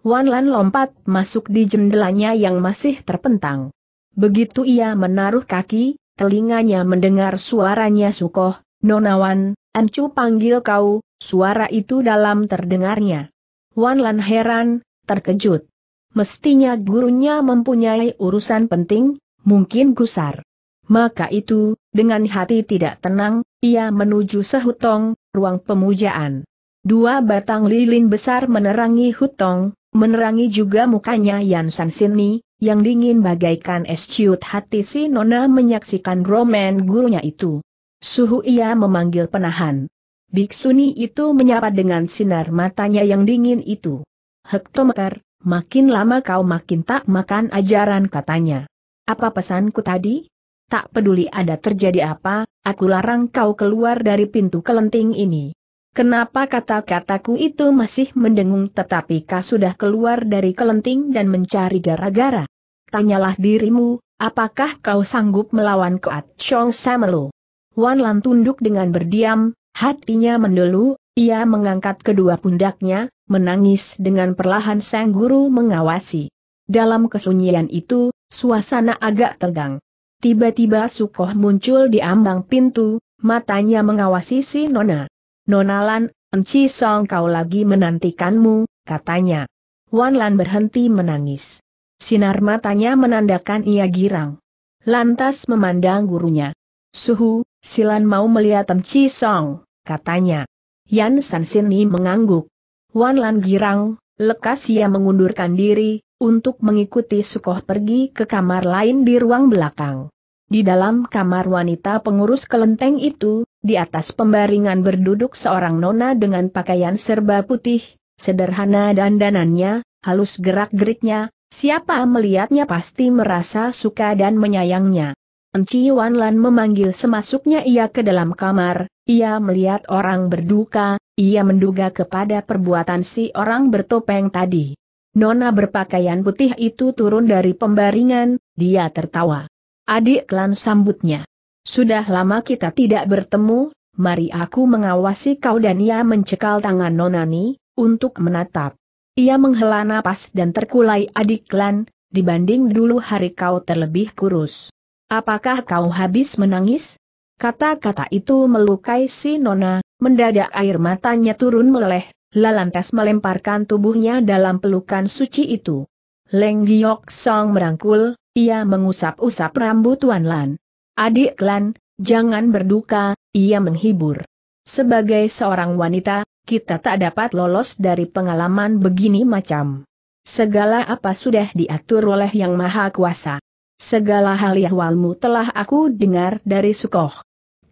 Speaker 1: Wan Lan lompat masuk di jendelanya yang masih terpentang. Begitu ia menaruh kaki, telinganya mendengar suaranya Sukoh, Nonawan, encu panggil kau, suara itu dalam terdengarnya. Wan Lan heran, terkejut. Mestinya gurunya mempunyai urusan penting, mungkin gusar. Maka itu, dengan hati tidak tenang, ia menuju sehutong, ruang pemujaan. Dua batang lilin besar menerangi hutong, menerangi juga mukanya Yan San Sini, yang dingin bagaikan es ciut hati si Nona menyaksikan roman gurunya itu. Suhu ia memanggil penahan. Biksuni itu menyapa dengan sinar matanya yang dingin itu. Hektometer, makin lama kau makin tak makan ajaran katanya. Apa pesanku tadi? Tak peduli ada terjadi apa, aku larang kau keluar dari pintu kelenting ini. Kenapa kata-kataku itu masih mendengung tetapi kau sudah keluar dari kelenting dan mencari gara-gara? Tanyalah dirimu, apakah kau sanggup melawan Kuat Chong Samelo? Wan Lan tunduk dengan berdiam, hatinya mendelu, ia mengangkat kedua pundaknya, menangis dengan perlahan sang guru mengawasi. Dalam kesunyian itu, suasana agak tegang. Tiba-tiba Sukoh muncul di ambang pintu, matanya mengawasi si Nona. Nona Lan, Enci Song kau lagi menantikanmu, katanya. Wan Lan berhenti menangis. Sinar matanya menandakan ia girang. Lantas memandang gurunya. Suhu, Silan mau melihat Tem Chi Song, katanya. Yan San Sini mengangguk. Wan Lan girang, lekas ia mengundurkan diri, untuk mengikuti Sukoh pergi ke kamar lain di ruang belakang. Di dalam kamar wanita pengurus kelenteng itu, di atas pembaringan berduduk seorang nona dengan pakaian serba putih, sederhana dan danannya, halus gerak-geriknya, siapa melihatnya pasti merasa suka dan menyayangnya. Enci Wan Lan memanggil semasuknya ia ke dalam kamar, ia melihat orang berduka, ia menduga kepada perbuatan si orang bertopeng tadi. Nona berpakaian putih itu turun dari pembaringan, dia tertawa. Adik klan sambutnya. Sudah lama kita tidak bertemu, mari aku mengawasi kau dan ia mencekal tangan Nona Nonani, untuk menatap. Ia menghela napas dan terkulai adik klan, dibanding dulu hari kau terlebih kurus. Apakah kau habis menangis? Kata-kata itu melukai si Nona, mendadak air matanya turun meleleh, lalantas melemparkan tubuhnya dalam pelukan suci itu. Leng Giok Song merangkul, ia mengusap-usap rambut Wan Lan. Adik Lan, jangan berduka, ia menghibur. Sebagai seorang wanita, kita tak dapat lolos dari pengalaman begini macam. Segala apa sudah diatur oleh Yang Maha Kuasa. Segala hal yahwalmu telah aku dengar dari Sukoh.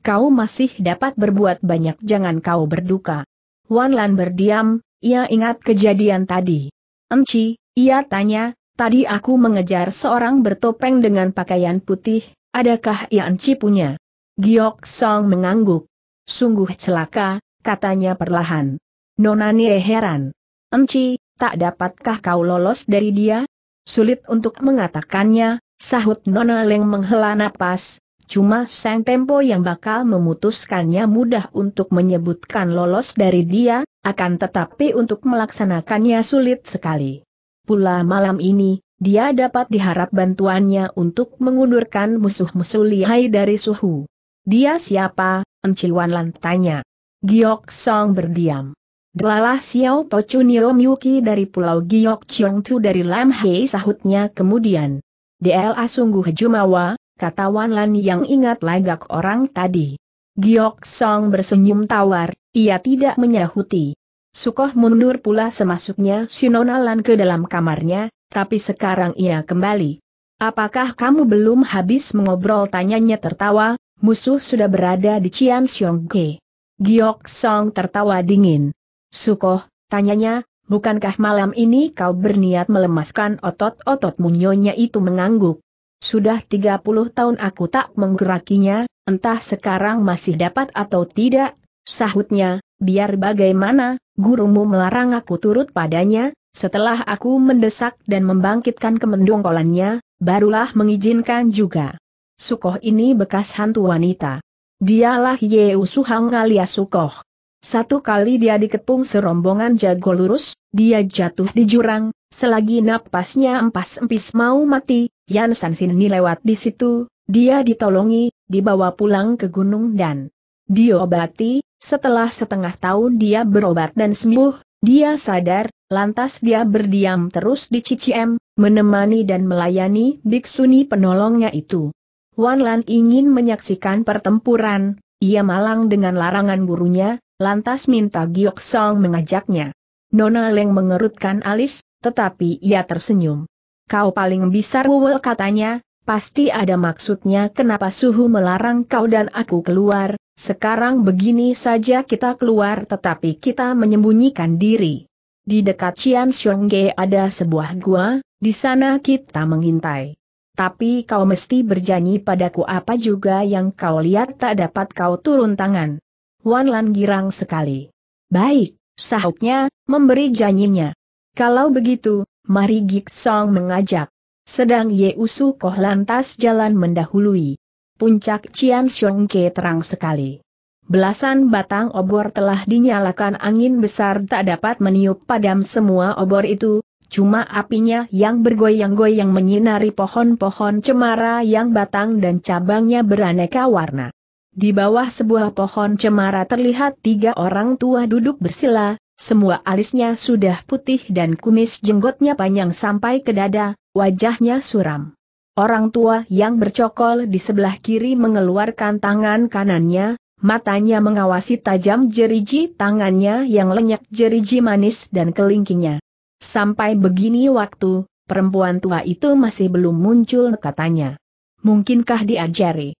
Speaker 1: Kau masih dapat berbuat banyak jangan kau berduka. Wan Lan berdiam, ia ingat kejadian tadi. Enci, ia tanya, tadi aku mengejar seorang bertopeng dengan pakaian putih, adakah ia Enci punya? Giok Song mengangguk. Sungguh celaka, katanya perlahan. Nona Nie heran. Enci, tak dapatkah kau lolos dari dia? Sulit untuk mengatakannya, Sahut Nona Leng menghela napas, cuma sang tempo yang bakal memutuskannya mudah untuk menyebutkan lolos dari dia, akan tetapi untuk melaksanakannya sulit sekali. Pula malam ini, dia dapat diharap bantuannya untuk mengundurkan musuh-musuh lihai dari suhu. Dia siapa? Enciwan lantanya. Giok Song berdiam. Delalah Xiao Tochunio Miyuki dari Pulau Giok Chiong Tu dari Lam Hei sahutnya kemudian. DLA sungguh jumawa, kata Wan Lan yang ingat lagak orang tadi. Giok Song bersenyum tawar, ia tidak menyahuti. Sukoh mundur pula semasuknya Sinona Lan ke dalam kamarnya, tapi sekarang ia kembali. Apakah kamu belum habis mengobrol tanyanya tertawa, musuh sudah berada di Cian Siong Ge. Giok Song tertawa dingin. Sukoh, tanyanya, bukankah malam ini kau berniat melemaskan otot otot munyonya itu mengangguk. Sudah 30 tahun aku tak menggerakinya, entah sekarang masih dapat atau tidak, sahutnya, biar bagaimana, gurumu melarang aku turut padanya, setelah aku mendesak dan membangkitkan kemendongkolannya, barulah mengizinkan juga. Sukoh ini bekas hantu wanita. Dialah Yeu Suhang alias Sukoh. Satu kali dia dikepung serombongan jago lurus, dia jatuh di jurang, selagi napasnya empas-empis mau mati, Yan Sansini lewat di situ, dia ditolongi, dibawa pulang ke gunung dan diobati, setelah setengah tahun dia berobat dan sembuh, dia sadar, lantas dia berdiam terus di CCM, menemani dan melayani biksuni penolongnya itu. Wan Lan ingin menyaksikan pertempuran, ia malang dengan larangan gurunya, lantas minta Giok Song mengajaknya. Nona Leng mengerutkan alis, tetapi ia tersenyum. Kau paling bisa wuwel katanya, pasti ada maksudnya kenapa suhu melarang kau dan aku keluar, sekarang begini saja kita keluar tetapi kita menyembunyikan diri. Di dekat Cian Xiongge ada sebuah gua, di sana kita mengintai. Tapi kau mesti berjanji padaku apa juga yang kau lihat tak dapat kau turun tangan. Wan Lan girang sekali. Baik, sahutnya, memberi janjinya. Kalau begitu, mari Gik Song mengajak. Sedang Ye Usu Koh lantas jalan mendahului. Puncak Cian Xiong Ke terang sekali. Belasan batang obor telah dinyalakan angin besar tak dapat meniup padam semua obor itu, cuma apinya yang bergoyang-goyang menyinari pohon-pohon cemara yang batang dan cabangnya beraneka warna. Di bawah sebuah pohon cemara terlihat tiga orang tua duduk bersila, semua alisnya sudah putih dan kumis jenggotnya panjang sampai ke dada, wajahnya suram. Orang tua yang bercokol di sebelah kiri mengeluarkan tangan kanannya, matanya mengawasi tajam jeriji tangannya yang lenyap jeriji manis dan kelingkingnya. Sampai begini waktu, perempuan tua itu masih belum muncul katanya. Mungkinkah diajari?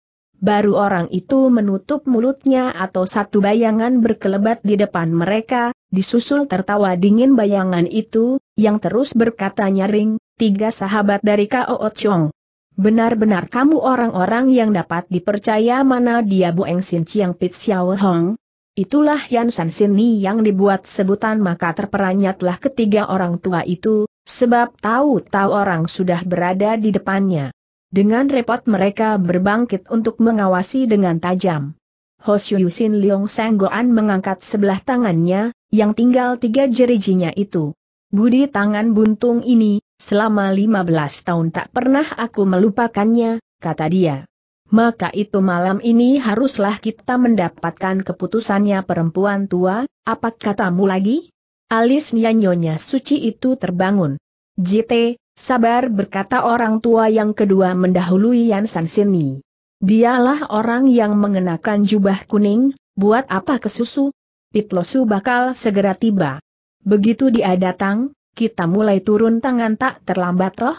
Speaker 1: baru orang itu menutup mulutnya atau satu bayangan berkelebat di depan mereka, disusul tertawa dingin bayangan itu, yang terus berkata nyaring, tiga sahabat dari K.O. Chong. Benar-benar kamu orang-orang yang dapat dipercaya mana dia Bueng Sin Chiang Pit Xiao Hong? Itulah Yan San Sini yang dibuat sebutan maka terperanyatlah ketiga orang tua itu, sebab tahu-tahu orang sudah berada di depannya. Dengan repot mereka berbangkit untuk mengawasi dengan tajam. Yusin Leong Sanggoan mengangkat sebelah tangannya, yang tinggal tiga jerijinya itu. Budi tangan buntung ini, selama 15 tahun tak pernah aku melupakannya, kata dia. Maka itu malam ini haruslah kita mendapatkan keputusannya perempuan tua, apa katamu lagi? Alis nyanyonya suci itu terbangun. JT, Sabar berkata orang tua yang kedua mendahului Yan San Sini. Dialah orang yang mengenakan jubah kuning, buat apa ke susu? Pitlosu bakal segera tiba. Begitu dia datang, kita mulai turun tangan tak terlambat toh?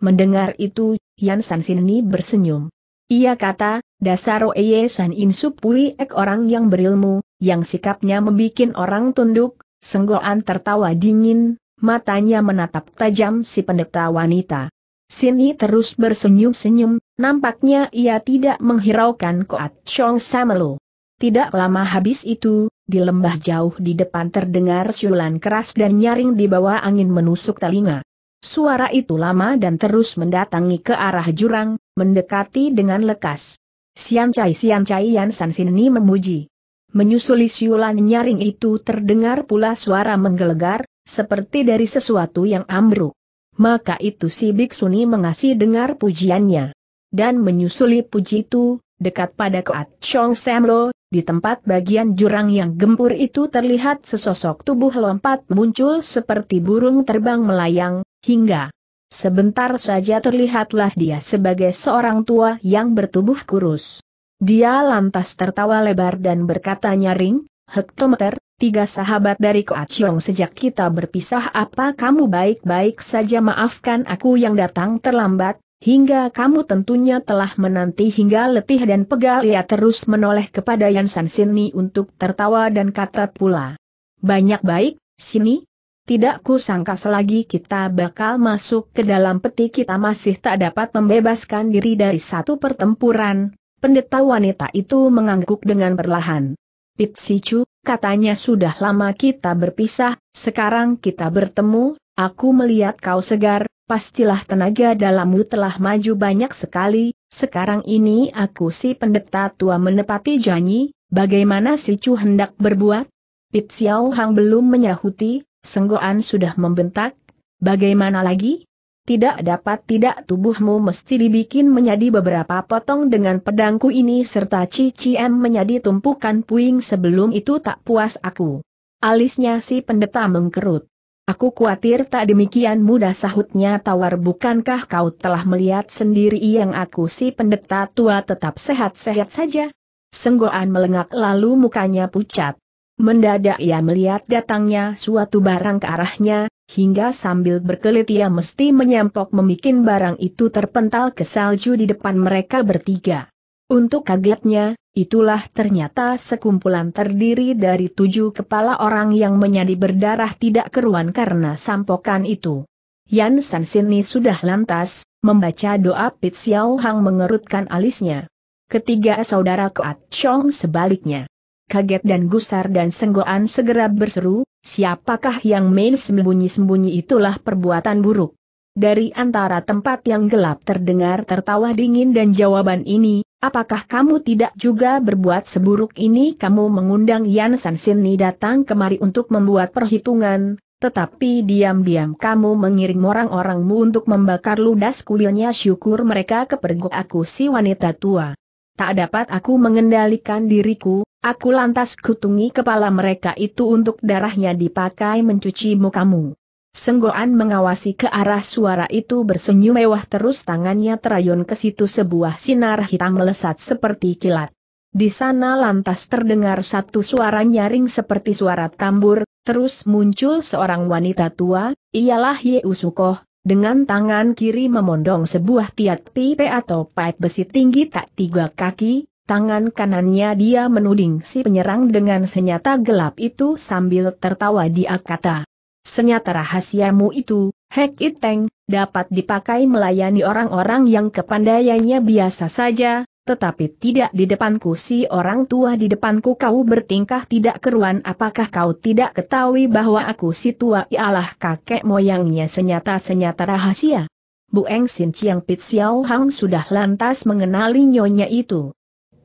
Speaker 1: Mendengar itu, Yan San Sini bersenyum. Ia kata, dasar Oeye San In Supui Ek orang yang berilmu, yang sikapnya membuat orang tunduk, senggoan tertawa dingin, matanya menatap tajam si pendeta wanita. Sini terus bersenyum-senyum, nampaknya ia tidak menghiraukan Koat Chong Samelo. Tidak lama habis itu, di lembah jauh di depan terdengar siulan keras dan nyaring di bawah angin menusuk telinga. Suara itu lama dan terus mendatangi ke arah jurang, mendekati dengan lekas. Sian Cai Sian Cai Yan San Sini memuji. Menyusuli siulan nyaring itu terdengar pula suara menggelegar, seperti dari sesuatu yang ambruk. Maka itu si Biksuni mengasih dengar pujiannya. Dan menyusuli puji itu, dekat pada Koat Chong Semlo, di tempat bagian jurang yang gempur itu terlihat sesosok tubuh lompat muncul seperti burung terbang melayang, hingga sebentar saja terlihatlah dia sebagai seorang tua yang bertubuh kurus. Dia lantas tertawa lebar dan berkata nyaring, hektometer, tiga sahabat dari Koachiong sejak kita berpisah apa kamu baik-baik saja maafkan aku yang datang terlambat, hingga kamu tentunya telah menanti hingga letih dan pegal ia terus menoleh kepada Yan San Sini untuk tertawa dan kata pula. Banyak baik, sini? Tidak kusangka selagi kita bakal masuk ke dalam peti kita masih tak dapat membebaskan diri dari satu pertempuran, pendeta wanita itu mengangguk dengan perlahan. Pit Sicu, katanya sudah lama kita berpisah, sekarang kita bertemu, aku melihat kau segar, pastilah tenaga dalammu telah maju banyak sekali, sekarang ini aku si pendeta tua menepati janji, bagaimana Sicu hendak berbuat? Pit Xiao Hang belum menyahuti, senggoan sudah membentak, bagaimana lagi? tidak dapat tidak tubuhmu mesti dibikin menjadi beberapa potong dengan pedangku ini serta ciciem menjadi tumpukan puing sebelum itu tak puas aku. Alisnya si pendeta mengkerut. Aku khawatir tak demikian mudah sahutnya tawar bukankah kau telah melihat sendiri yang aku si pendeta tua tetap sehat-sehat saja? Senggoan melengak lalu mukanya pucat. Mendadak ia melihat datangnya suatu barang ke arahnya, hingga sambil berkelit ia mesti menyempok memikin barang itu terpental ke salju di depan mereka bertiga. Untuk kagetnya, itulah ternyata sekumpulan terdiri dari tujuh kepala orang yang menjadi berdarah tidak keruan karena sampokan itu. Yan San Sini sudah lantas, membaca doa Pit Xiao Hang mengerutkan alisnya. Ketiga saudara Kuat Chong sebaliknya kaget dan gusar dan senggoan segera berseru, siapakah yang main sembunyi-sembunyi itulah perbuatan buruk. Dari antara tempat yang gelap terdengar tertawa dingin dan jawaban ini, apakah kamu tidak juga berbuat seburuk ini kamu mengundang Yan San Sini datang kemari untuk membuat perhitungan, tetapi diam-diam kamu mengiring orang-orangmu untuk membakar ludas kuilnya syukur mereka kepergok aku si wanita tua. Tak dapat aku mengendalikan diriku, Aku lantas kutungi kepala mereka itu untuk darahnya dipakai mencuci mukamu. Senggoan mengawasi ke arah suara itu bersenyum mewah terus tangannya terayun ke situ sebuah sinar hitam melesat seperti kilat. Di sana lantas terdengar satu suara nyaring seperti suara tambur, terus muncul seorang wanita tua, ialah Ye Usukoh, dengan tangan kiri memondong sebuah tiat pipe atau paip besi tinggi tak tiga kaki, Tangan kanannya dia menuding si penyerang dengan senjata gelap itu sambil tertawa dia kata. Senyata rahasiamu itu, Hek Iteng, dapat dipakai melayani orang-orang yang kepandaiannya biasa saja, tetapi tidak di depanku si orang tua di depanku kau bertingkah tidak keruan apakah kau tidak ketahui bahwa aku si tua ialah kakek moyangnya senyata-senyata rahasia. Bu Eng Sin Chiang Pit Xiao Hang sudah lantas mengenali nyonya itu.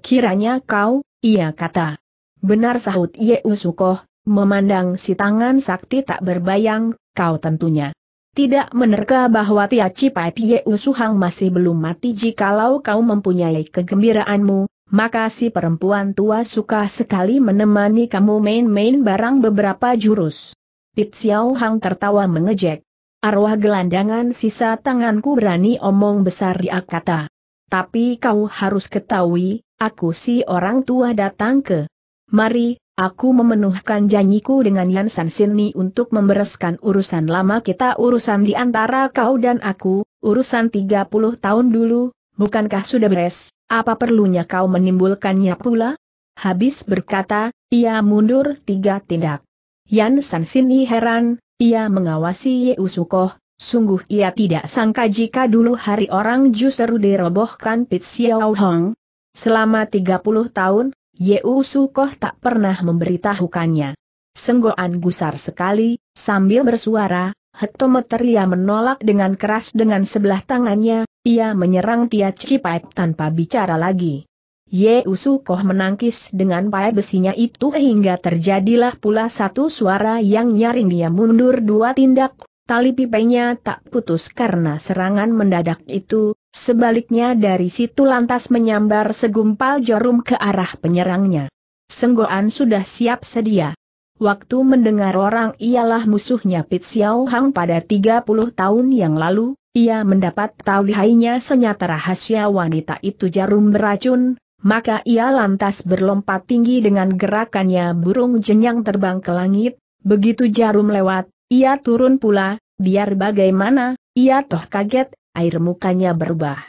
Speaker 1: Kiranya kau, ia kata. Benar sahut Ye Usukoh, memandang si tangan sakti tak berbayang, kau tentunya. Tidak menerka bahwa Tia Cipai Pie Usuhang masih belum mati jikalau kau mempunyai kegembiraanmu, maka si perempuan tua suka sekali menemani kamu main-main barang beberapa jurus. Pit Xiao Hang tertawa mengejek. Arwah gelandangan sisa tanganku berani omong besar dia kata. Tapi kau harus ketahui, Aku si orang tua datang ke. Mari, aku memenuhkan janjiku dengan Yan San Sini untuk membereskan urusan lama kita urusan di antara kau dan aku, urusan 30 tahun dulu, bukankah sudah beres, apa perlunya kau menimbulkannya pula? Habis berkata, ia mundur tiga tindak. Yan San Sini heran, ia mengawasi Ye Usukoh, Sungguh ia tidak sangka jika dulu hari orang justru dirobohkan Pit Xiao Hong, Selama 30 tahun, Yeu Sukoh tak pernah memberitahukannya. Senggoan gusar sekali, sambil bersuara, hektometer ia menolak dengan keras dengan sebelah tangannya, ia menyerang Tia Cipaip tanpa bicara lagi. Ye Usukoh menangkis dengan pae besinya itu hingga terjadilah pula satu suara yang nyaring dia mundur dua tindak, tali pipenya tak putus karena serangan mendadak itu, Sebaliknya dari situ lantas menyambar segumpal jarum ke arah penyerangnya. Senggoan sudah siap sedia. Waktu mendengar orang ialah musuhnya Pit Xiao Hang pada 30 tahun yang lalu, ia mendapat tahu lihainya senyata rahasia wanita itu jarum beracun, maka ia lantas berlompat tinggi dengan gerakannya burung jenjang terbang ke langit, begitu jarum lewat, ia turun pula, biar bagaimana, ia toh kaget air mukanya berubah.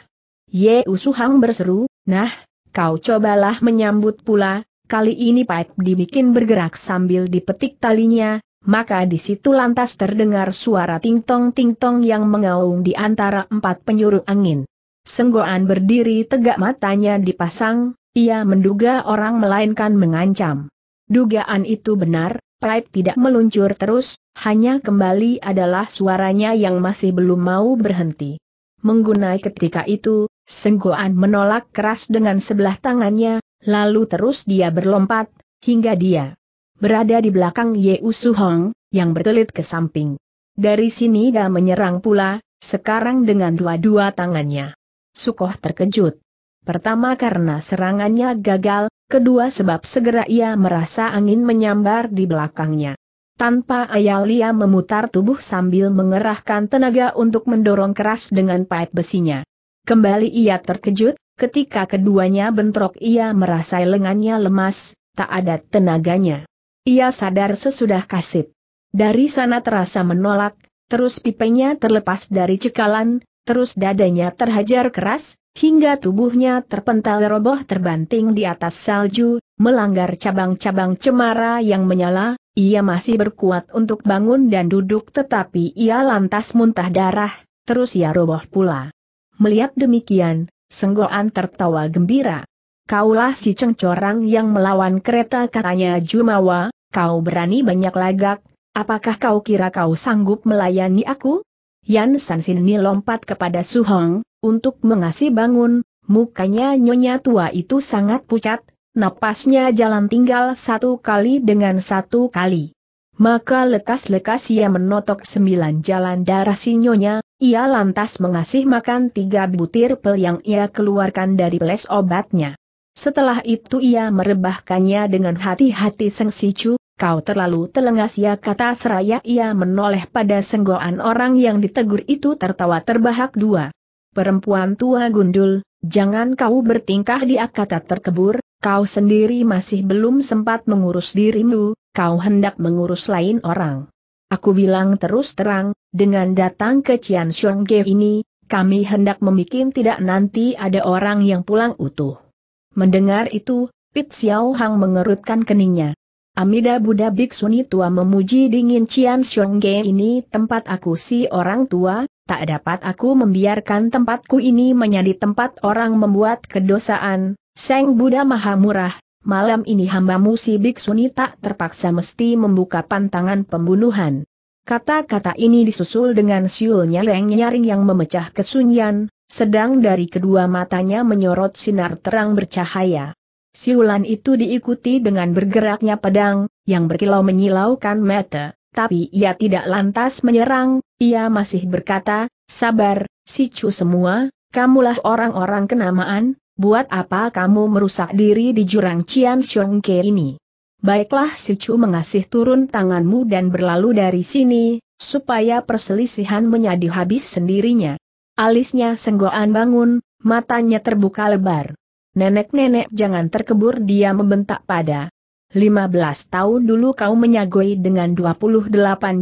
Speaker 1: Ye Usuhang berseru, nah, kau cobalah menyambut pula, kali ini pipe dibikin bergerak sambil dipetik talinya, maka di situ lantas terdengar suara tingtong-tingtong yang mengaung di antara empat penyuruh angin. Senggoan berdiri tegak matanya dipasang, ia menduga orang melainkan mengancam. Dugaan itu benar, Pipe tidak meluncur terus, hanya kembali adalah suaranya yang masih belum mau berhenti menggunai ketika itu, Senggoan menolak keras dengan sebelah tangannya, lalu terus dia berlompat, hingga dia berada di belakang Ye Su Hong, yang bertelit ke samping. Dari sini dia menyerang pula, sekarang dengan dua-dua tangannya. Sukoh terkejut. Pertama karena serangannya gagal, kedua sebab segera ia merasa angin menyambar di belakangnya. Tanpa ayal ia memutar tubuh sambil mengerahkan tenaga untuk mendorong keras dengan pipe besinya. Kembali ia terkejut, ketika keduanya bentrok ia merasai lengannya lemas, tak ada tenaganya. Ia sadar sesudah kasip. Dari sana terasa menolak, terus pipenya terlepas dari cekalan, terus dadanya terhajar keras, hingga tubuhnya terpental roboh terbanting di atas salju, melanggar cabang-cabang cemara yang menyala, ia masih berkuat untuk bangun dan duduk tetapi ia lantas muntah darah, terus ia roboh pula. Melihat demikian, Senggoan tertawa gembira. Kaulah si cengcorang yang melawan kereta katanya Jumawa, kau berani banyak lagak, apakah kau kira kau sanggup melayani aku? Yan Sansini lompat kepada Su Hong, untuk mengasih bangun, mukanya nyonya tua itu sangat pucat, napasnya jalan tinggal satu kali dengan satu kali. Maka lekas-lekas ia menotok sembilan jalan darah sinyonya, ia lantas mengasih makan tiga butir pel yang ia keluarkan dari les obatnya. Setelah itu ia merebahkannya dengan hati-hati Seng Sicu, kau terlalu telengas ya kata seraya ia menoleh pada senggoan orang yang ditegur itu tertawa terbahak dua. Perempuan tua gundul, jangan kau bertingkah dia kata terkebur, Kau sendiri masih belum sempat mengurus dirimu, kau hendak mengurus lain orang. Aku bilang terus terang, dengan datang ke Cian Ge ini, kami hendak memikin tidak nanti ada orang yang pulang utuh. Mendengar itu, Pit Xiao Hang mengerutkan keningnya. Amida Buddha Biksuni tua memuji dingin Cian Ge ini tempat aku si orang tua, tak dapat aku membiarkan tempatku ini menjadi tempat orang membuat kedosaan, Seng Buddha Maha Murah, malam ini hambamu si Biksuni tak terpaksa mesti membuka pantangan pembunuhan. Kata-kata ini disusul dengan siulnya Leng Nyaring yang memecah kesunyian, sedang dari kedua matanya menyorot sinar terang bercahaya. Siulan itu diikuti dengan bergeraknya pedang, yang berkilau menyilaukan mata, tapi ia tidak lantas menyerang, ia masih berkata, sabar, sicu semua, kamulah orang-orang kenamaan, Buat apa kamu merusak diri di jurang Cian Xiong Ke ini? Baiklah si Chu mengasih turun tanganmu dan berlalu dari sini, supaya perselisihan menjadi habis sendirinya. Alisnya senggoan bangun, matanya terbuka lebar. Nenek-nenek jangan terkebur dia membentak pada. 15 tahun dulu kau menyagoi dengan 28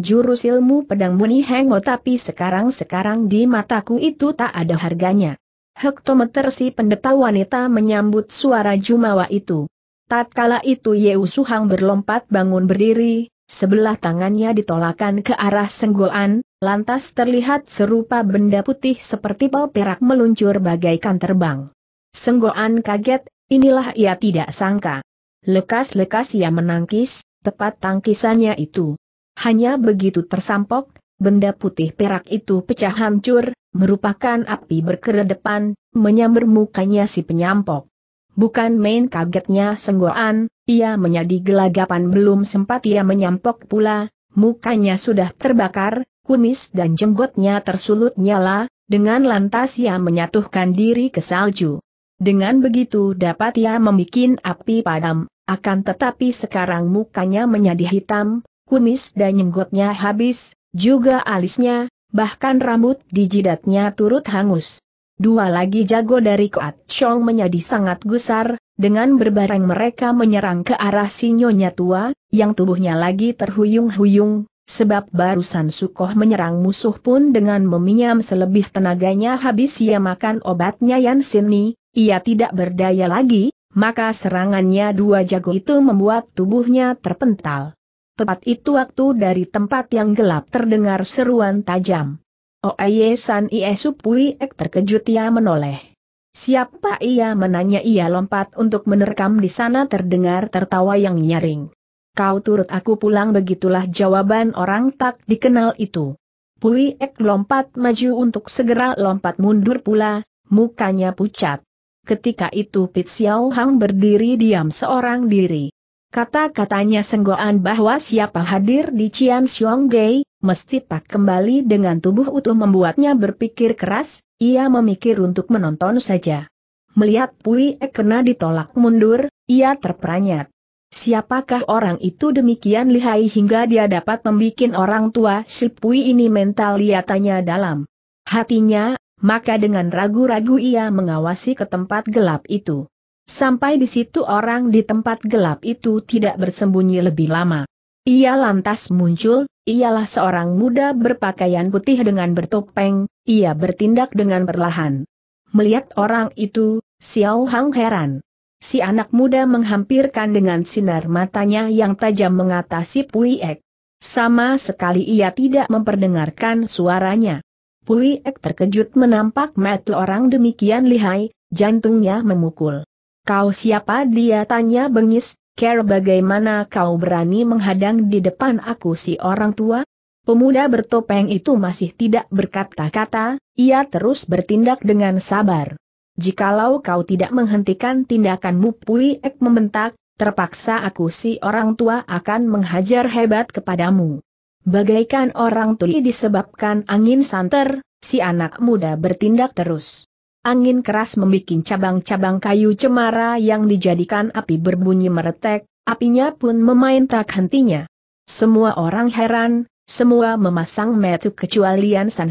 Speaker 1: jurus ilmu pedang muni hengo tapi sekarang-sekarang di mataku itu tak ada harganya. Hektometer si pendeta wanita menyambut suara Jumawa itu. Tatkala itu Yeu Suhang berlompat bangun berdiri, sebelah tangannya ditolakkan ke arah senggolan, lantas terlihat serupa benda putih seperti bal perak meluncur bagaikan terbang. Senggolan kaget, inilah ia tidak sangka. Lekas-lekas ia menangkis, tepat tangkisannya itu. Hanya begitu tersampok, benda putih perak itu pecah hancur, merupakan api berkeredepan, menyambar mukanya si penyampok. Bukan main kagetnya senggoan, ia menjadi gelagapan belum sempat ia menyampok pula, mukanya sudah terbakar, kumis dan jenggotnya tersulut nyala, dengan lantas ia menyatuhkan diri ke salju. Dengan begitu dapat ia membuat api padam, akan tetapi sekarang mukanya menjadi hitam, kumis dan jenggotnya habis, juga alisnya, bahkan rambut di jidatnya turut hangus. Dua lagi jago dari Koat Chong menjadi sangat gusar, dengan berbareng mereka menyerang ke arah sinyonya tua, yang tubuhnya lagi terhuyung-huyung, sebab barusan Sukoh menyerang musuh pun dengan meminyam selebih tenaganya habis ia makan obatnya Yan Sini, ia tidak berdaya lagi, maka serangannya dua jago itu membuat tubuhnya terpental. Tepat itu waktu dari tempat yang gelap terdengar seruan tajam. Oh San Ie Supui Ek terkejut ia menoleh. Siapa ia menanya ia lompat untuk menerkam di sana terdengar tertawa yang nyaring. Kau turut aku pulang begitulah jawaban orang tak dikenal itu. Pui Ek lompat maju untuk segera lompat mundur pula, mukanya pucat. Ketika itu Pit Xiao Hang berdiri diam seorang diri. Kata-katanya senggoan bahwa siapa hadir di Cian Xionggei, mesti tak kembali dengan tubuh utuh membuatnya berpikir keras, ia memikir untuk menonton saja. Melihat Pui e kena ditolak mundur, ia terperanyat. Siapakah orang itu demikian lihai hingga dia dapat membuat orang tua si Pui ini mental liatannya dalam hatinya, maka dengan ragu-ragu ia mengawasi ke tempat gelap itu. Sampai di situ orang di tempat gelap itu tidak bersembunyi lebih lama. Ia lantas muncul, ialah seorang muda berpakaian putih dengan bertopeng, ia bertindak dengan perlahan. Melihat orang itu, Xiao Hang heran. Si anak muda menghampirkan dengan sinar matanya yang tajam mengatasi Pui Ek. Sama sekali ia tidak memperdengarkan suaranya. Pui Ek terkejut menampak metu orang demikian lihai, jantungnya memukul. Kau siapa dia tanya bengis, Care bagaimana kau berani menghadang di depan aku si orang tua? Pemuda bertopeng itu masih tidak berkata-kata, ia terus bertindak dengan sabar. Jikalau kau tidak menghentikan tindakanmu Pui Ek membentak, terpaksa aku si orang tua akan menghajar hebat kepadamu. Bagaikan orang tuli disebabkan angin santer, si anak muda bertindak terus. Angin keras membuat cabang-cabang kayu cemara yang dijadikan api berbunyi meretek, apinya pun memain tak hentinya. Semua orang heran, semua memasang metu kecuali Lian San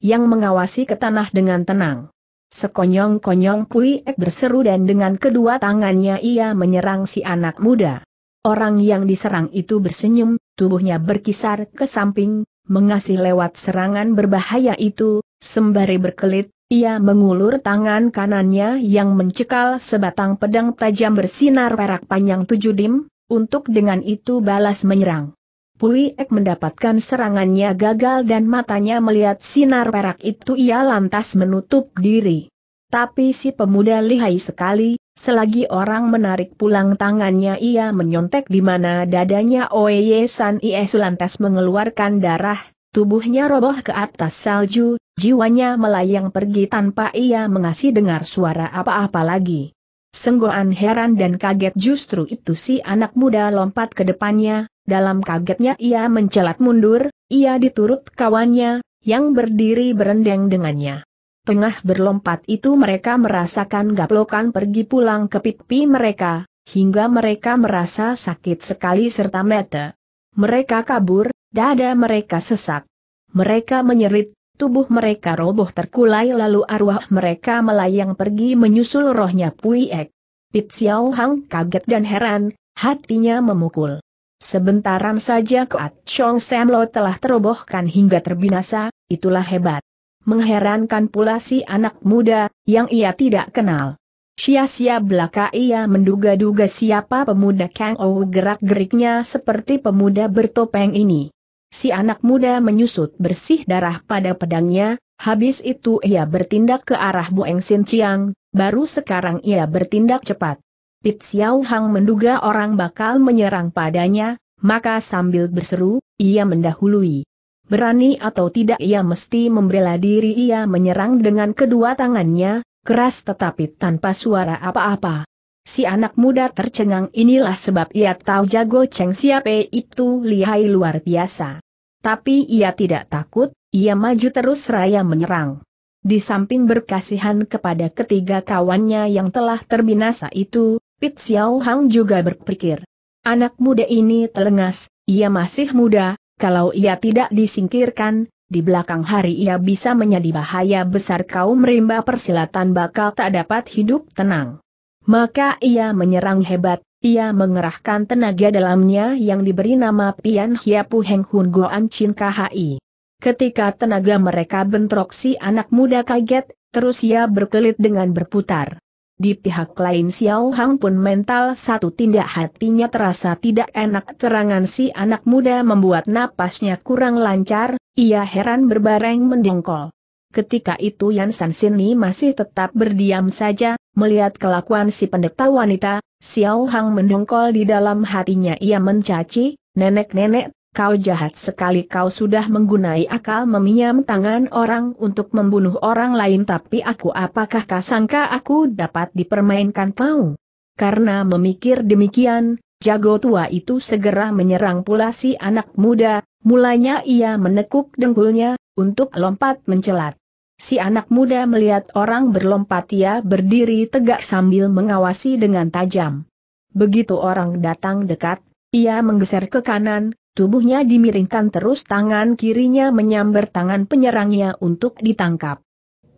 Speaker 1: yang mengawasi ke tanah dengan tenang. Sekonyong-konyong Pui Ek berseru dan dengan kedua tangannya ia menyerang si anak muda. Orang yang diserang itu bersenyum, tubuhnya berkisar ke samping, mengasih lewat serangan berbahaya itu, sembari berkelit, ia mengulur tangan kanannya yang mencekal sebatang pedang tajam bersinar perak panjang tujuh dim, untuk dengan itu balas menyerang. Pui Ek mendapatkan serangannya gagal dan matanya melihat sinar perak itu ia lantas menutup diri. Tapi si pemuda lihai sekali, selagi orang menarik pulang tangannya ia menyontek di mana dadanya Oye San Iesu lantas mengeluarkan darah, tubuhnya roboh ke atas salju, Jiwanya melayang pergi tanpa ia mengasih dengar suara apa-apa lagi. Senggoan heran dan kaget justru itu si anak muda lompat ke depannya, dalam kagetnya ia mencelat mundur, ia diturut kawannya, yang berdiri berendeng dengannya. Tengah berlompat itu mereka merasakan gaplokan pergi pulang ke pipi mereka, hingga mereka merasa sakit sekali serta mete. Mereka kabur, dada mereka sesak. Mereka menyerit, Tubuh mereka roboh terkulai lalu arwah mereka melayang pergi menyusul rohnya Pui Ek. Pit Xiao Hang kaget dan heran, hatinya memukul. Sebentaran saja Kuat Chong Sam Lo telah terobohkan hingga terbinasa, itulah hebat. Mengherankan pula si anak muda, yang ia tidak kenal. Sia-sia belaka ia menduga-duga siapa pemuda Kang Ou gerak-geriknya seperti pemuda bertopeng ini si anak muda menyusut bersih darah pada pedangnya, habis itu ia bertindak ke arah Eng Sin Chiang, baru sekarang ia bertindak cepat. Pit Xiao Hang menduga orang bakal menyerang padanya, maka sambil berseru, ia mendahului. Berani atau tidak ia mesti membela diri ia menyerang dengan kedua tangannya, keras tetapi tanpa suara apa-apa. Si anak muda tercengang inilah sebab ia tahu jago Cheng Siape itu lihai luar biasa. Tapi ia tidak takut, ia maju terus raya menyerang. Di samping berkasihan kepada ketiga kawannya yang telah terbinasa itu, Pit Xiao Hang juga berpikir. Anak muda ini telengas, ia masih muda, kalau ia tidak disingkirkan, di belakang hari ia bisa menjadi bahaya besar kaum rimba persilatan bakal tak dapat hidup tenang. Maka ia menyerang hebat, ia mengerahkan tenaga dalamnya yang diberi nama Pian Hiapu Heng Hun Goan Chin KHI. Ketika tenaga mereka bentrok si anak muda kaget, terus ia berkelit dengan berputar. Di pihak lain Xiao Hang pun mental satu tindak hatinya terasa tidak enak terangan si anak muda membuat napasnya kurang lancar, ia heran berbareng mendengkol. Ketika itu Yan San Sini masih tetap berdiam saja, Melihat kelakuan si pendeta wanita, Xiao Hang mendongkol di dalam hatinya ia mencaci, nenek-nenek, kau jahat sekali kau sudah menggunai akal meminjam tangan orang untuk membunuh orang lain tapi aku apakah kau sangka aku dapat dipermainkan kau? Karena memikir demikian, jago tua itu segera menyerang pula si anak muda, mulanya ia menekuk dengkulnya, untuk lompat mencelat. Si anak muda melihat orang berlompat ia berdiri tegak sambil mengawasi dengan tajam. Begitu orang datang dekat, ia menggeser ke kanan, tubuhnya dimiringkan terus tangan kirinya menyambar tangan penyerangnya untuk ditangkap.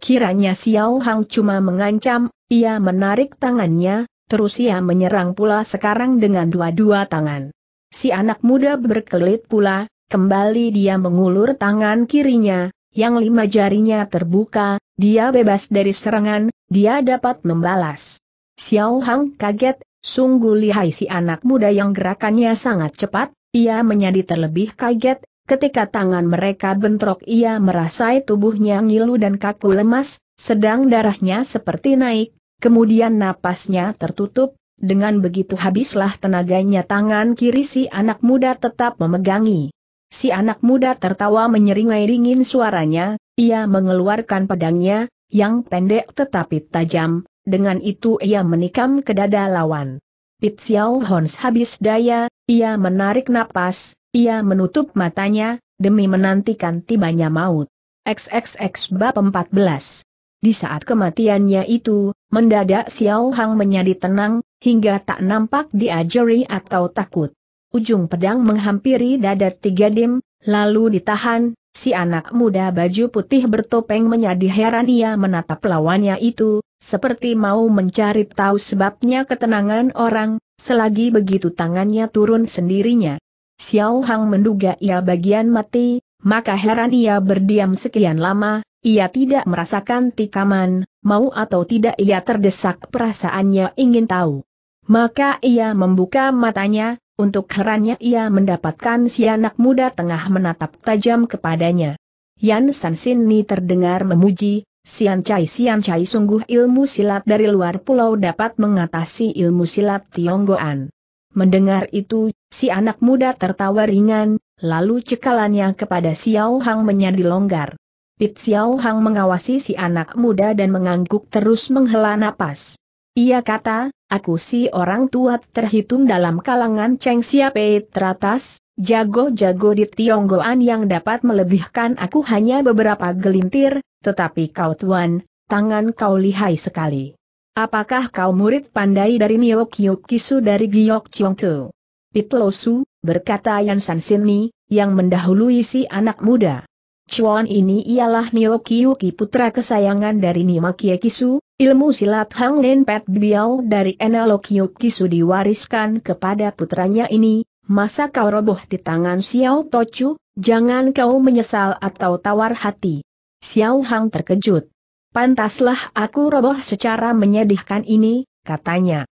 Speaker 1: Kiranya Xiao Hang cuma mengancam, ia menarik tangannya, terus ia menyerang pula sekarang dengan dua-dua tangan. Si anak muda berkelit pula, kembali dia mengulur tangan kirinya, yang lima jarinya terbuka, dia bebas dari serangan, dia dapat membalas. Xiao Hang kaget, sungguh lihai si anak muda yang gerakannya sangat cepat, ia menjadi terlebih kaget, ketika tangan mereka bentrok ia merasai tubuhnya ngilu dan kaku lemas, sedang darahnya seperti naik, kemudian napasnya tertutup, dengan begitu habislah tenaganya tangan kiri si anak muda tetap memegangi. Si anak muda tertawa menyeringai dingin suaranya, ia mengeluarkan pedangnya, yang pendek tetapi tajam, dengan itu ia menikam ke dada lawan. Pit Xiao Hons habis daya, ia menarik napas, ia menutup matanya, demi menantikan tibanya maut. XXX Bab 14 Di saat kematiannya itu, mendadak Xiao Hang menjadi tenang, hingga tak nampak diajari atau takut ujung pedang menghampiri dada tiga dim, lalu ditahan, si anak muda baju putih bertopeng menjadi heran ia menatap lawannya itu, seperti mau mencari tahu sebabnya ketenangan orang, selagi begitu tangannya turun sendirinya. Xiao Hang menduga ia bagian mati, maka heran ia berdiam sekian lama, ia tidak merasakan tikaman, mau atau tidak ia terdesak perasaannya ingin tahu. Maka ia membuka matanya, untuk herannya ia mendapatkan si anak muda tengah menatap tajam kepadanya. Yan San Ni terdengar memuji, Sian Chai Sian Chai sungguh ilmu silat dari luar pulau dapat mengatasi ilmu silat Tionggoan. Mendengar itu, si anak muda tertawa ringan, lalu cekalannya kepada Xiao Hang menjadi longgar. Pit Xiao Hang mengawasi si anak muda dan mengangguk terus menghela napas. Ia kata, aku si orang tua terhitung dalam kalangan Cheng Siape teratas, jago-jago di Tionggoan yang dapat melebihkan aku hanya beberapa gelintir, tetapi kau tuan, tangan kau lihai sekali. Apakah kau murid pandai dari Nio Kyo Kisu dari Giyok Chiong Tu? Pitlosu, berkata Yan Sansini, yang mendahului si anak muda. Chuan ini ialah Nio Kiyuki putra kesayangan dari Nima Kiekisu, ilmu silat Hang Nen Pet Biao dari Enalo Kiyukisu diwariskan kepada putranya ini, masa kau roboh di tangan Xiao Tochu, jangan kau menyesal atau tawar hati. Xiao Hang terkejut. Pantaslah aku roboh secara menyedihkan ini, katanya.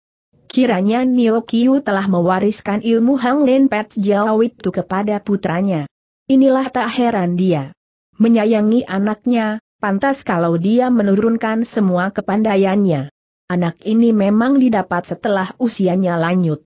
Speaker 1: Kiranya Nio Kiyu telah mewariskan ilmu Hang Nen Pet Jiao itu kepada putranya. Inilah tak heran dia Menyayangi anaknya, pantas kalau dia menurunkan semua kepandaiannya. Anak ini memang didapat setelah usianya lanjut.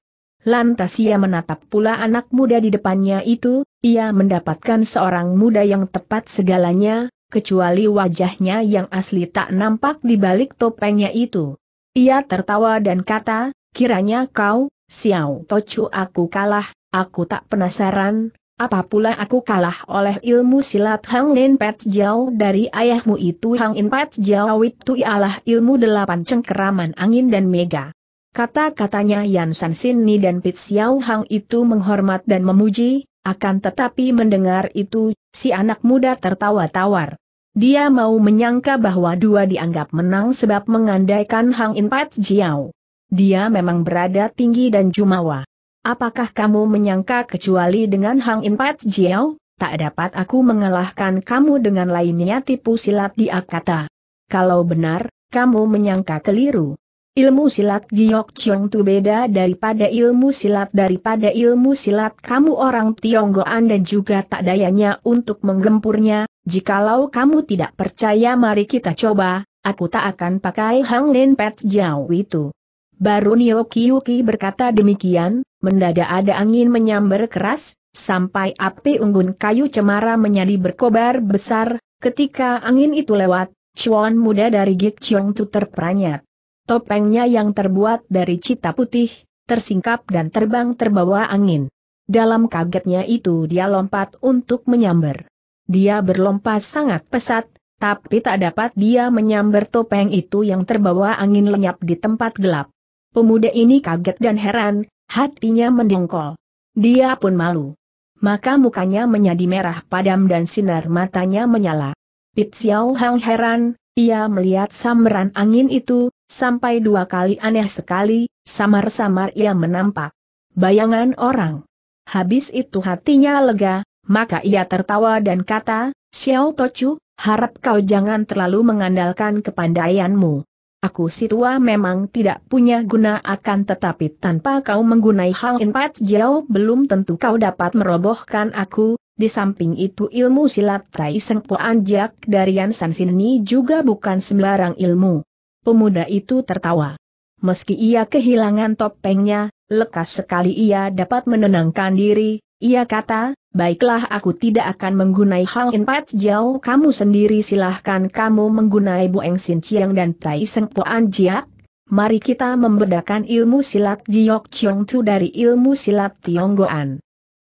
Speaker 1: Lantas ia menatap pula anak muda di depannya itu, ia mendapatkan seorang muda yang tepat segalanya, kecuali wajahnya yang asli tak nampak di balik topengnya itu. Ia tertawa dan kata, kiranya kau, Xiao Tochu aku kalah, aku tak penasaran, apa pula aku kalah oleh ilmu silat Hang Lin Pet Jiao dari ayahmu itu Hang In Pet Jiao itu ialah ilmu delapan cengkeraman angin dan mega. Kata-katanya Yan San Ni dan Pit Xiao Hang itu menghormat dan memuji, akan tetapi mendengar itu, si anak muda tertawa tawar. Dia mau menyangka bahwa dua dianggap menang sebab mengandaikan Hang In Pet Jiao. Dia memang berada tinggi dan jumawa. Apakah kamu menyangka kecuali dengan Hang Impat Jiao, tak dapat aku mengalahkan kamu dengan lainnya tipu silat di Akata? Kalau benar, kamu menyangka keliru. Ilmu silat Giok Chong Tu beda daripada ilmu silat daripada ilmu silat kamu orang Tionggoan dan juga tak dayanya untuk menggempurnya, jikalau kamu tidak percaya mari kita coba, aku tak akan pakai Hang Lin Pet Jiao itu. Baru Nio Kiyuki berkata demikian, mendadak ada angin menyambar keras, sampai api unggun kayu cemara menyadi berkobar besar, ketika angin itu lewat, cuan muda dari Gik Chiong Tu terperanyat. Topengnya yang terbuat dari cita putih, tersingkap dan terbang terbawa angin. Dalam kagetnya itu dia lompat untuk menyambar. Dia berlompat sangat pesat, tapi tak dapat dia menyambar topeng itu yang terbawa angin lenyap di tempat gelap. Pemuda ini kaget dan heran, hatinya mendengkol. Dia pun malu. Maka mukanya menjadi merah padam dan sinar matanya menyala. Pit Xiao Hang heran, ia melihat sambaran angin itu, sampai dua kali aneh sekali, samar-samar ia menampak. Bayangan orang. Habis itu hatinya lega, maka ia tertawa dan kata, Xiao Tochu, harap kau jangan terlalu mengandalkan kepandaianmu. Aku si tua memang tidak punya guna akan tetapi tanpa kau menggunai hal empat jauh belum tentu kau dapat merobohkan aku, di samping itu ilmu silat Tai Seng Po Anjak dari Yansan Sini juga bukan sembarang ilmu. Pemuda itu tertawa. Meski ia kehilangan topengnya, lekas sekali ia dapat menenangkan diri, ia kata, baiklah aku tidak akan menggunai Hang In Pat Jiao kamu sendiri silahkan kamu menggunai Eng Sin Chiang dan Tai Seng An Jiak. Mari kita membedakan ilmu silat Giok Chiong Tu dari ilmu silat Tionggoan.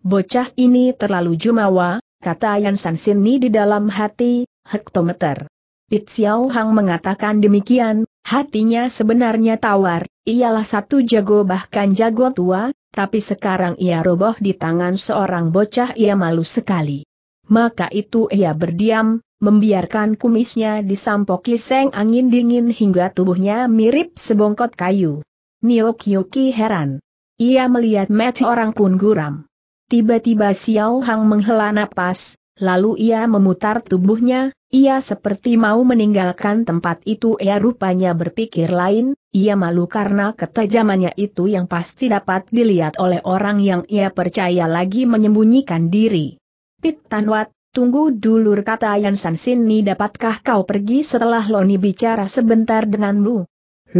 Speaker 1: Bocah ini terlalu jumawa, kata Yan San ni di dalam hati, hektometer. Pit Xiao Hang mengatakan demikian, hatinya sebenarnya tawar, ialah satu jago bahkan jago tua, tapi sekarang ia roboh di tangan seorang bocah ia malu sekali. Maka itu ia berdiam, membiarkan kumisnya disampoki seng angin dingin hingga tubuhnya mirip sebongkot kayu. Niokyuki heran. Ia melihat match orang pun guram. Tiba-tiba Xiao Hang menghela napas, lalu ia memutar tubuhnya, ia seperti mau meninggalkan tempat itu ia rupanya berpikir lain, ia malu karena ketajamannya itu yang pasti dapat dilihat oleh orang yang ia percaya lagi menyembunyikan diri. Pit Tanwat, tunggu dulu, kata Yansan Sini dapatkah kau pergi setelah Loni bicara sebentar denganmu?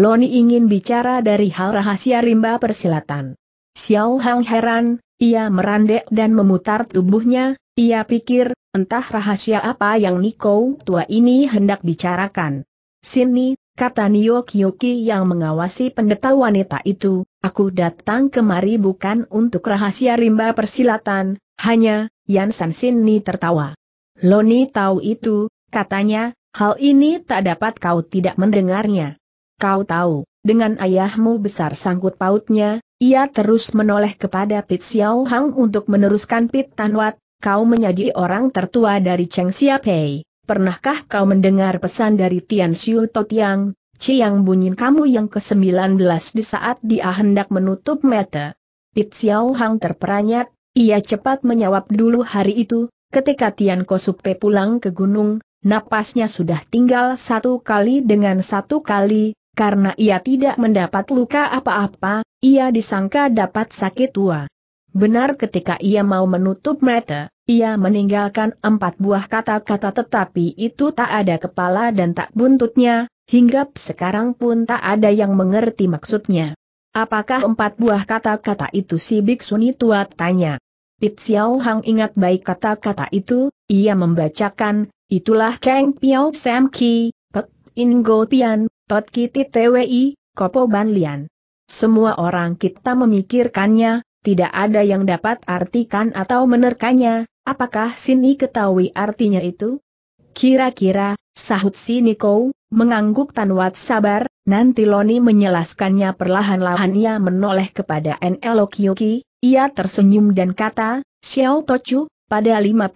Speaker 1: Loni ingin bicara dari hal rahasia rimba persilatan. Xiao Hang heran, ia merandek dan memutar tubuhnya, ia pikir, entah rahasia apa yang Niko tua ini hendak bicarakan. Sini, Kata Nyokyuki yang mengawasi pendeta wanita itu, aku datang kemari bukan untuk rahasia rimba persilatan, hanya, Yansan Ni tertawa. Loni tahu itu, katanya, hal ini tak dapat kau tidak mendengarnya. Kau tahu, dengan ayahmu besar sangkut pautnya, ia terus menoleh kepada Pit Xiao Hang untuk meneruskan Pit Tanwat, kau menjadi orang tertua dari Cheng Pei pernahkah kau mendengar pesan dari Tian Xiu Totiang, Ciang bunyin kamu yang ke-19 di saat dia hendak menutup mata? Pit Xiao Hang terperanyat, ia cepat menjawab dulu hari itu, ketika Tian Kosupe pulang ke gunung, napasnya sudah tinggal satu kali dengan satu kali, karena ia tidak mendapat luka apa-apa, ia disangka dapat sakit tua. Benar ketika ia mau menutup mata, ia meninggalkan empat buah kata-kata tetapi itu tak ada kepala dan tak buntutnya, hingga sekarang pun tak ada yang mengerti maksudnya. Apakah empat buah kata-kata itu si Biksuni tua tanya. Pit Xiao Hang ingat baik kata-kata itu, ia membacakan, itulah Kang Piao Sam Ki, Pek In Go Pian, Tot Kiti TWI, Kopo Ban Lian. Semua orang kita memikirkannya, tidak ada yang dapat artikan atau menerkanya, Apakah Sini ketahui artinya itu? Kira-kira, sahut si Niko, mengangguk Tanwat sabar, nanti Loni menjelaskannya perlahan-lahan ia menoleh kepada N.L.O. Kyuki, ia tersenyum dan kata, Xiao Tochu, pada 51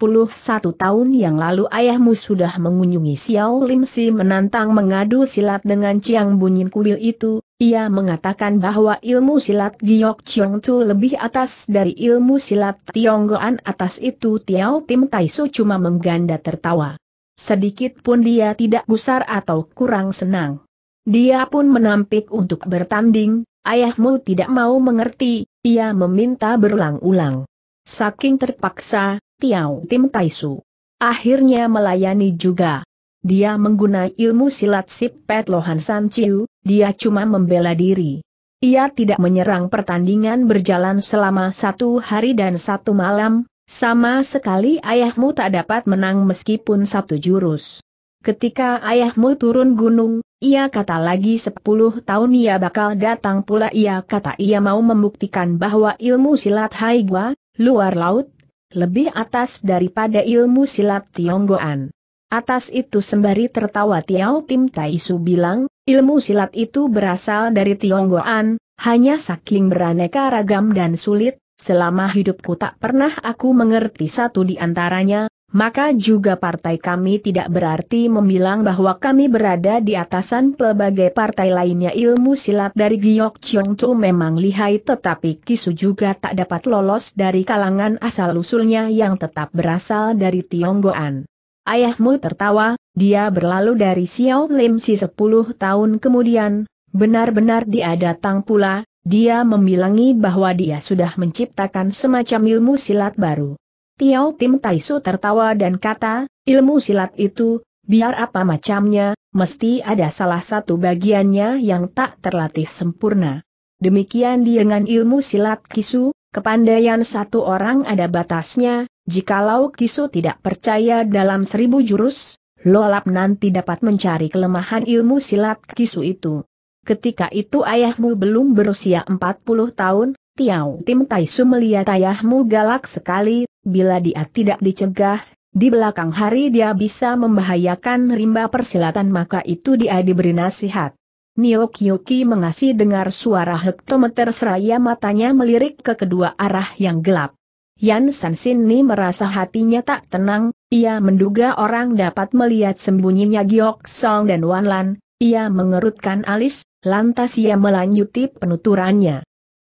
Speaker 1: tahun yang lalu ayahmu sudah mengunjungi Xiao Lim Si menantang mengadu silat dengan Chiang Bunyin Kuil itu, ia mengatakan bahwa ilmu silat Giok Chiong Tu lebih atas dari ilmu silat Tionggoan atas itu Tiao Tim Taisu cuma mengganda tertawa. Sedikit pun dia tidak gusar atau kurang senang. Dia pun menampik untuk bertanding, ayahmu tidak mau mengerti, ia meminta berulang-ulang. Saking terpaksa, Tiau Tim Taisu akhirnya melayani juga. Dia menggunakan ilmu silat Pet Lohan San Chiu, dia cuma membela diri. Ia tidak menyerang pertandingan berjalan selama satu hari dan satu malam, sama sekali ayahmu tak dapat menang meskipun satu jurus. Ketika ayahmu turun gunung, ia kata lagi sepuluh tahun ia bakal datang pula ia kata ia mau membuktikan bahwa ilmu silat Hai Gua luar laut, lebih atas daripada ilmu silat Tionggoan. Atas itu sembari tertawa Tiao Tim Tai Su bilang, ilmu silat itu berasal dari Tionggoan, hanya saking beraneka ragam dan sulit, selama hidupku tak pernah aku mengerti satu di antaranya, maka juga partai kami tidak berarti membilang bahwa kami berada di atasan pelbagai partai lainnya ilmu silat dari Giok Chong Tu memang lihai tetapi Kisu juga tak dapat lolos dari kalangan asal-usulnya yang tetap berasal dari Tionggoan. Ayahmu tertawa, dia berlalu dari Xiao Lim Si 10 tahun kemudian, benar-benar dia datang pula, dia membilangi bahwa dia sudah menciptakan semacam ilmu silat baru. Tiao Tim Taisu tertawa dan kata, ilmu silat itu, biar apa macamnya, mesti ada salah satu bagiannya yang tak terlatih sempurna. Demikian dengan ilmu silat kisu, kepandaian satu orang ada batasnya, jikalau kisu tidak percaya dalam seribu jurus, lolap nanti dapat mencari kelemahan ilmu silat kisu itu. Ketika itu ayahmu belum berusia 40 tahun, Tiau Tim Tai Su melihat ayahmu galak sekali, bila dia tidak dicegah, di belakang hari dia bisa membahayakan rimba persilatan maka itu dia diberi nasihat. Niokyuki mengasih dengar suara hektometer seraya matanya melirik ke kedua arah yang gelap. Yan Sansin ni merasa hatinya tak tenang, ia menduga orang dapat melihat sembunyinya Giok Song dan Wan Lan, ia mengerutkan alis, lantas ia melanjuti penuturannya.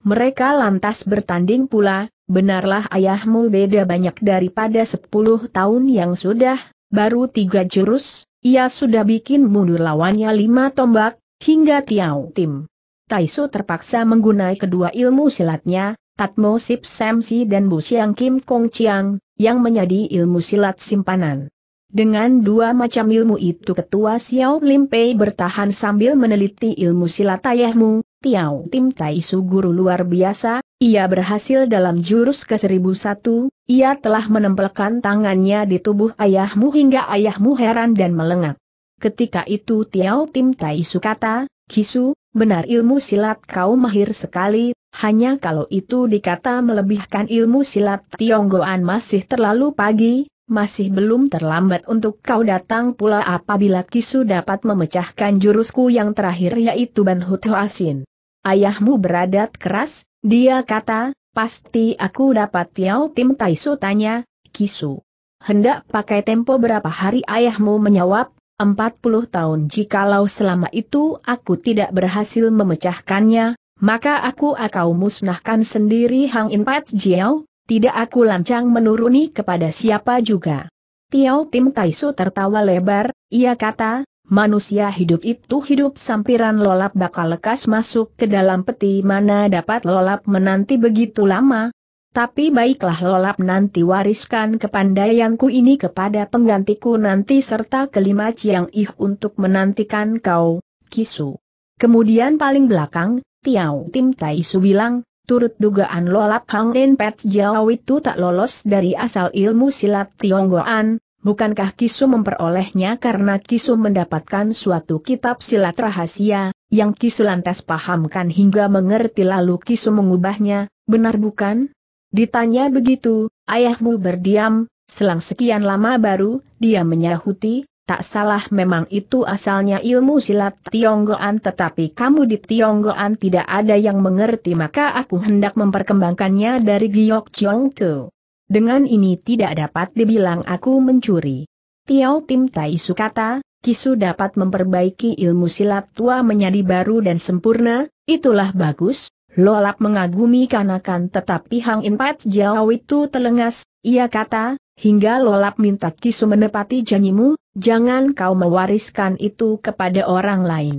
Speaker 1: Mereka lantas bertanding pula, benarlah ayahmu beda banyak daripada sepuluh tahun yang sudah, baru tiga jurus, ia sudah bikin mundur lawannya lima tombak, hingga tiau Tim. Taisu terpaksa menggunai kedua ilmu silatnya, Tatmosip Sip Samsi dan Bu Kim Kong Chiang, yang menjadi ilmu silat simpanan. Dengan dua macam ilmu itu ketua Xiao Lim Pei bertahan sambil meneliti ilmu silat ayahmu, Tiao Tim Tai Su guru luar biasa, ia berhasil dalam jurus ke-1001, ia telah menempelkan tangannya di tubuh ayahmu hingga ayahmu heran dan melengak. Ketika itu Tiao Tim Tai Su kata, Kisu, benar ilmu silat kau mahir sekali, hanya kalau itu dikata melebihkan ilmu silat Tionggoan masih terlalu pagi, masih belum terlambat untuk kau datang pula apabila Kisu dapat memecahkan jurusku yang terakhir yaitu Ban Asin. Ayahmu beradat keras, dia kata, pasti aku dapat Tiao Tim Taisu tanya, Kisu. Hendak pakai tempo berapa hari ayahmu menjawab, 40 tahun jikalau selama itu aku tidak berhasil memecahkannya, maka aku akan musnahkan sendiri Hang In Pat Jiao, tidak aku lancang menuruni kepada siapa juga. Tiau Tim Taisu tertawa lebar, ia kata, manusia hidup itu hidup sampiran lolap bakal lekas masuk ke dalam peti mana dapat lolap menanti begitu lama. Tapi baiklah lolap nanti wariskan kepandaianku ini kepada penggantiku nanti serta kelima ciang Ih untuk menantikan kau, Kisu. Kemudian paling belakang, Tiau Tim Taisu bilang, Turut dugaan lolap Hang In Pet Jiao itu tak lolos dari asal ilmu silat Tionggoan, bukankah Kisu memperolehnya karena Kisu mendapatkan suatu kitab silat rahasia, yang Kisu lantas pahamkan hingga mengerti lalu Kisu mengubahnya, benar bukan? Ditanya begitu, ayahmu berdiam, selang sekian lama baru, dia menyahuti, Tak salah memang itu asalnya ilmu silat Tionggoan tetapi kamu di Tionggoan tidak ada yang mengerti maka aku hendak memperkembangkannya dari Giok Chong Tu. Dengan ini tidak dapat dibilang aku mencuri. Tiao Tim Tai Su kata, Kisu dapat memperbaiki ilmu silat tua menjadi baru dan sempurna, itulah bagus, Lolap mengagumi kanakan tetapi Hang In Pat jauh itu telengas, ia kata, hingga Lolap minta kisu menepati janjimu, jangan kau mewariskan itu kepada orang lain.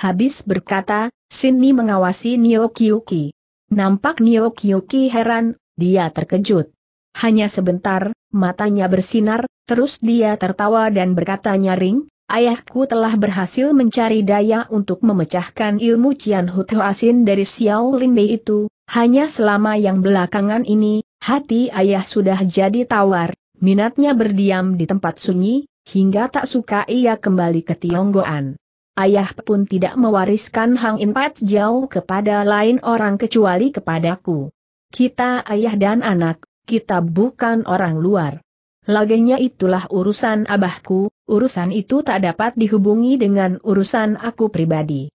Speaker 1: Habis berkata, Sini mengawasi Nio Kiyuki. Nampak Nio Kiyuki heran, dia terkejut. Hanya sebentar, matanya bersinar, terus dia tertawa dan berkata nyaring, Ayahku telah berhasil mencari daya untuk memecahkan ilmu Cian Asin dari Xiao Lin Mei itu, hanya selama yang belakangan ini, hati ayah sudah jadi tawar, minatnya berdiam di tempat sunyi, hingga tak suka ia kembali ke Tionggoan. Ayah pun tidak mewariskan Hang In Pat jauh kepada lain orang kecuali kepadaku. Kita ayah dan anak, kita bukan orang luar. Lagenya itulah urusan abahku, urusan itu tak dapat dihubungi dengan urusan aku pribadi.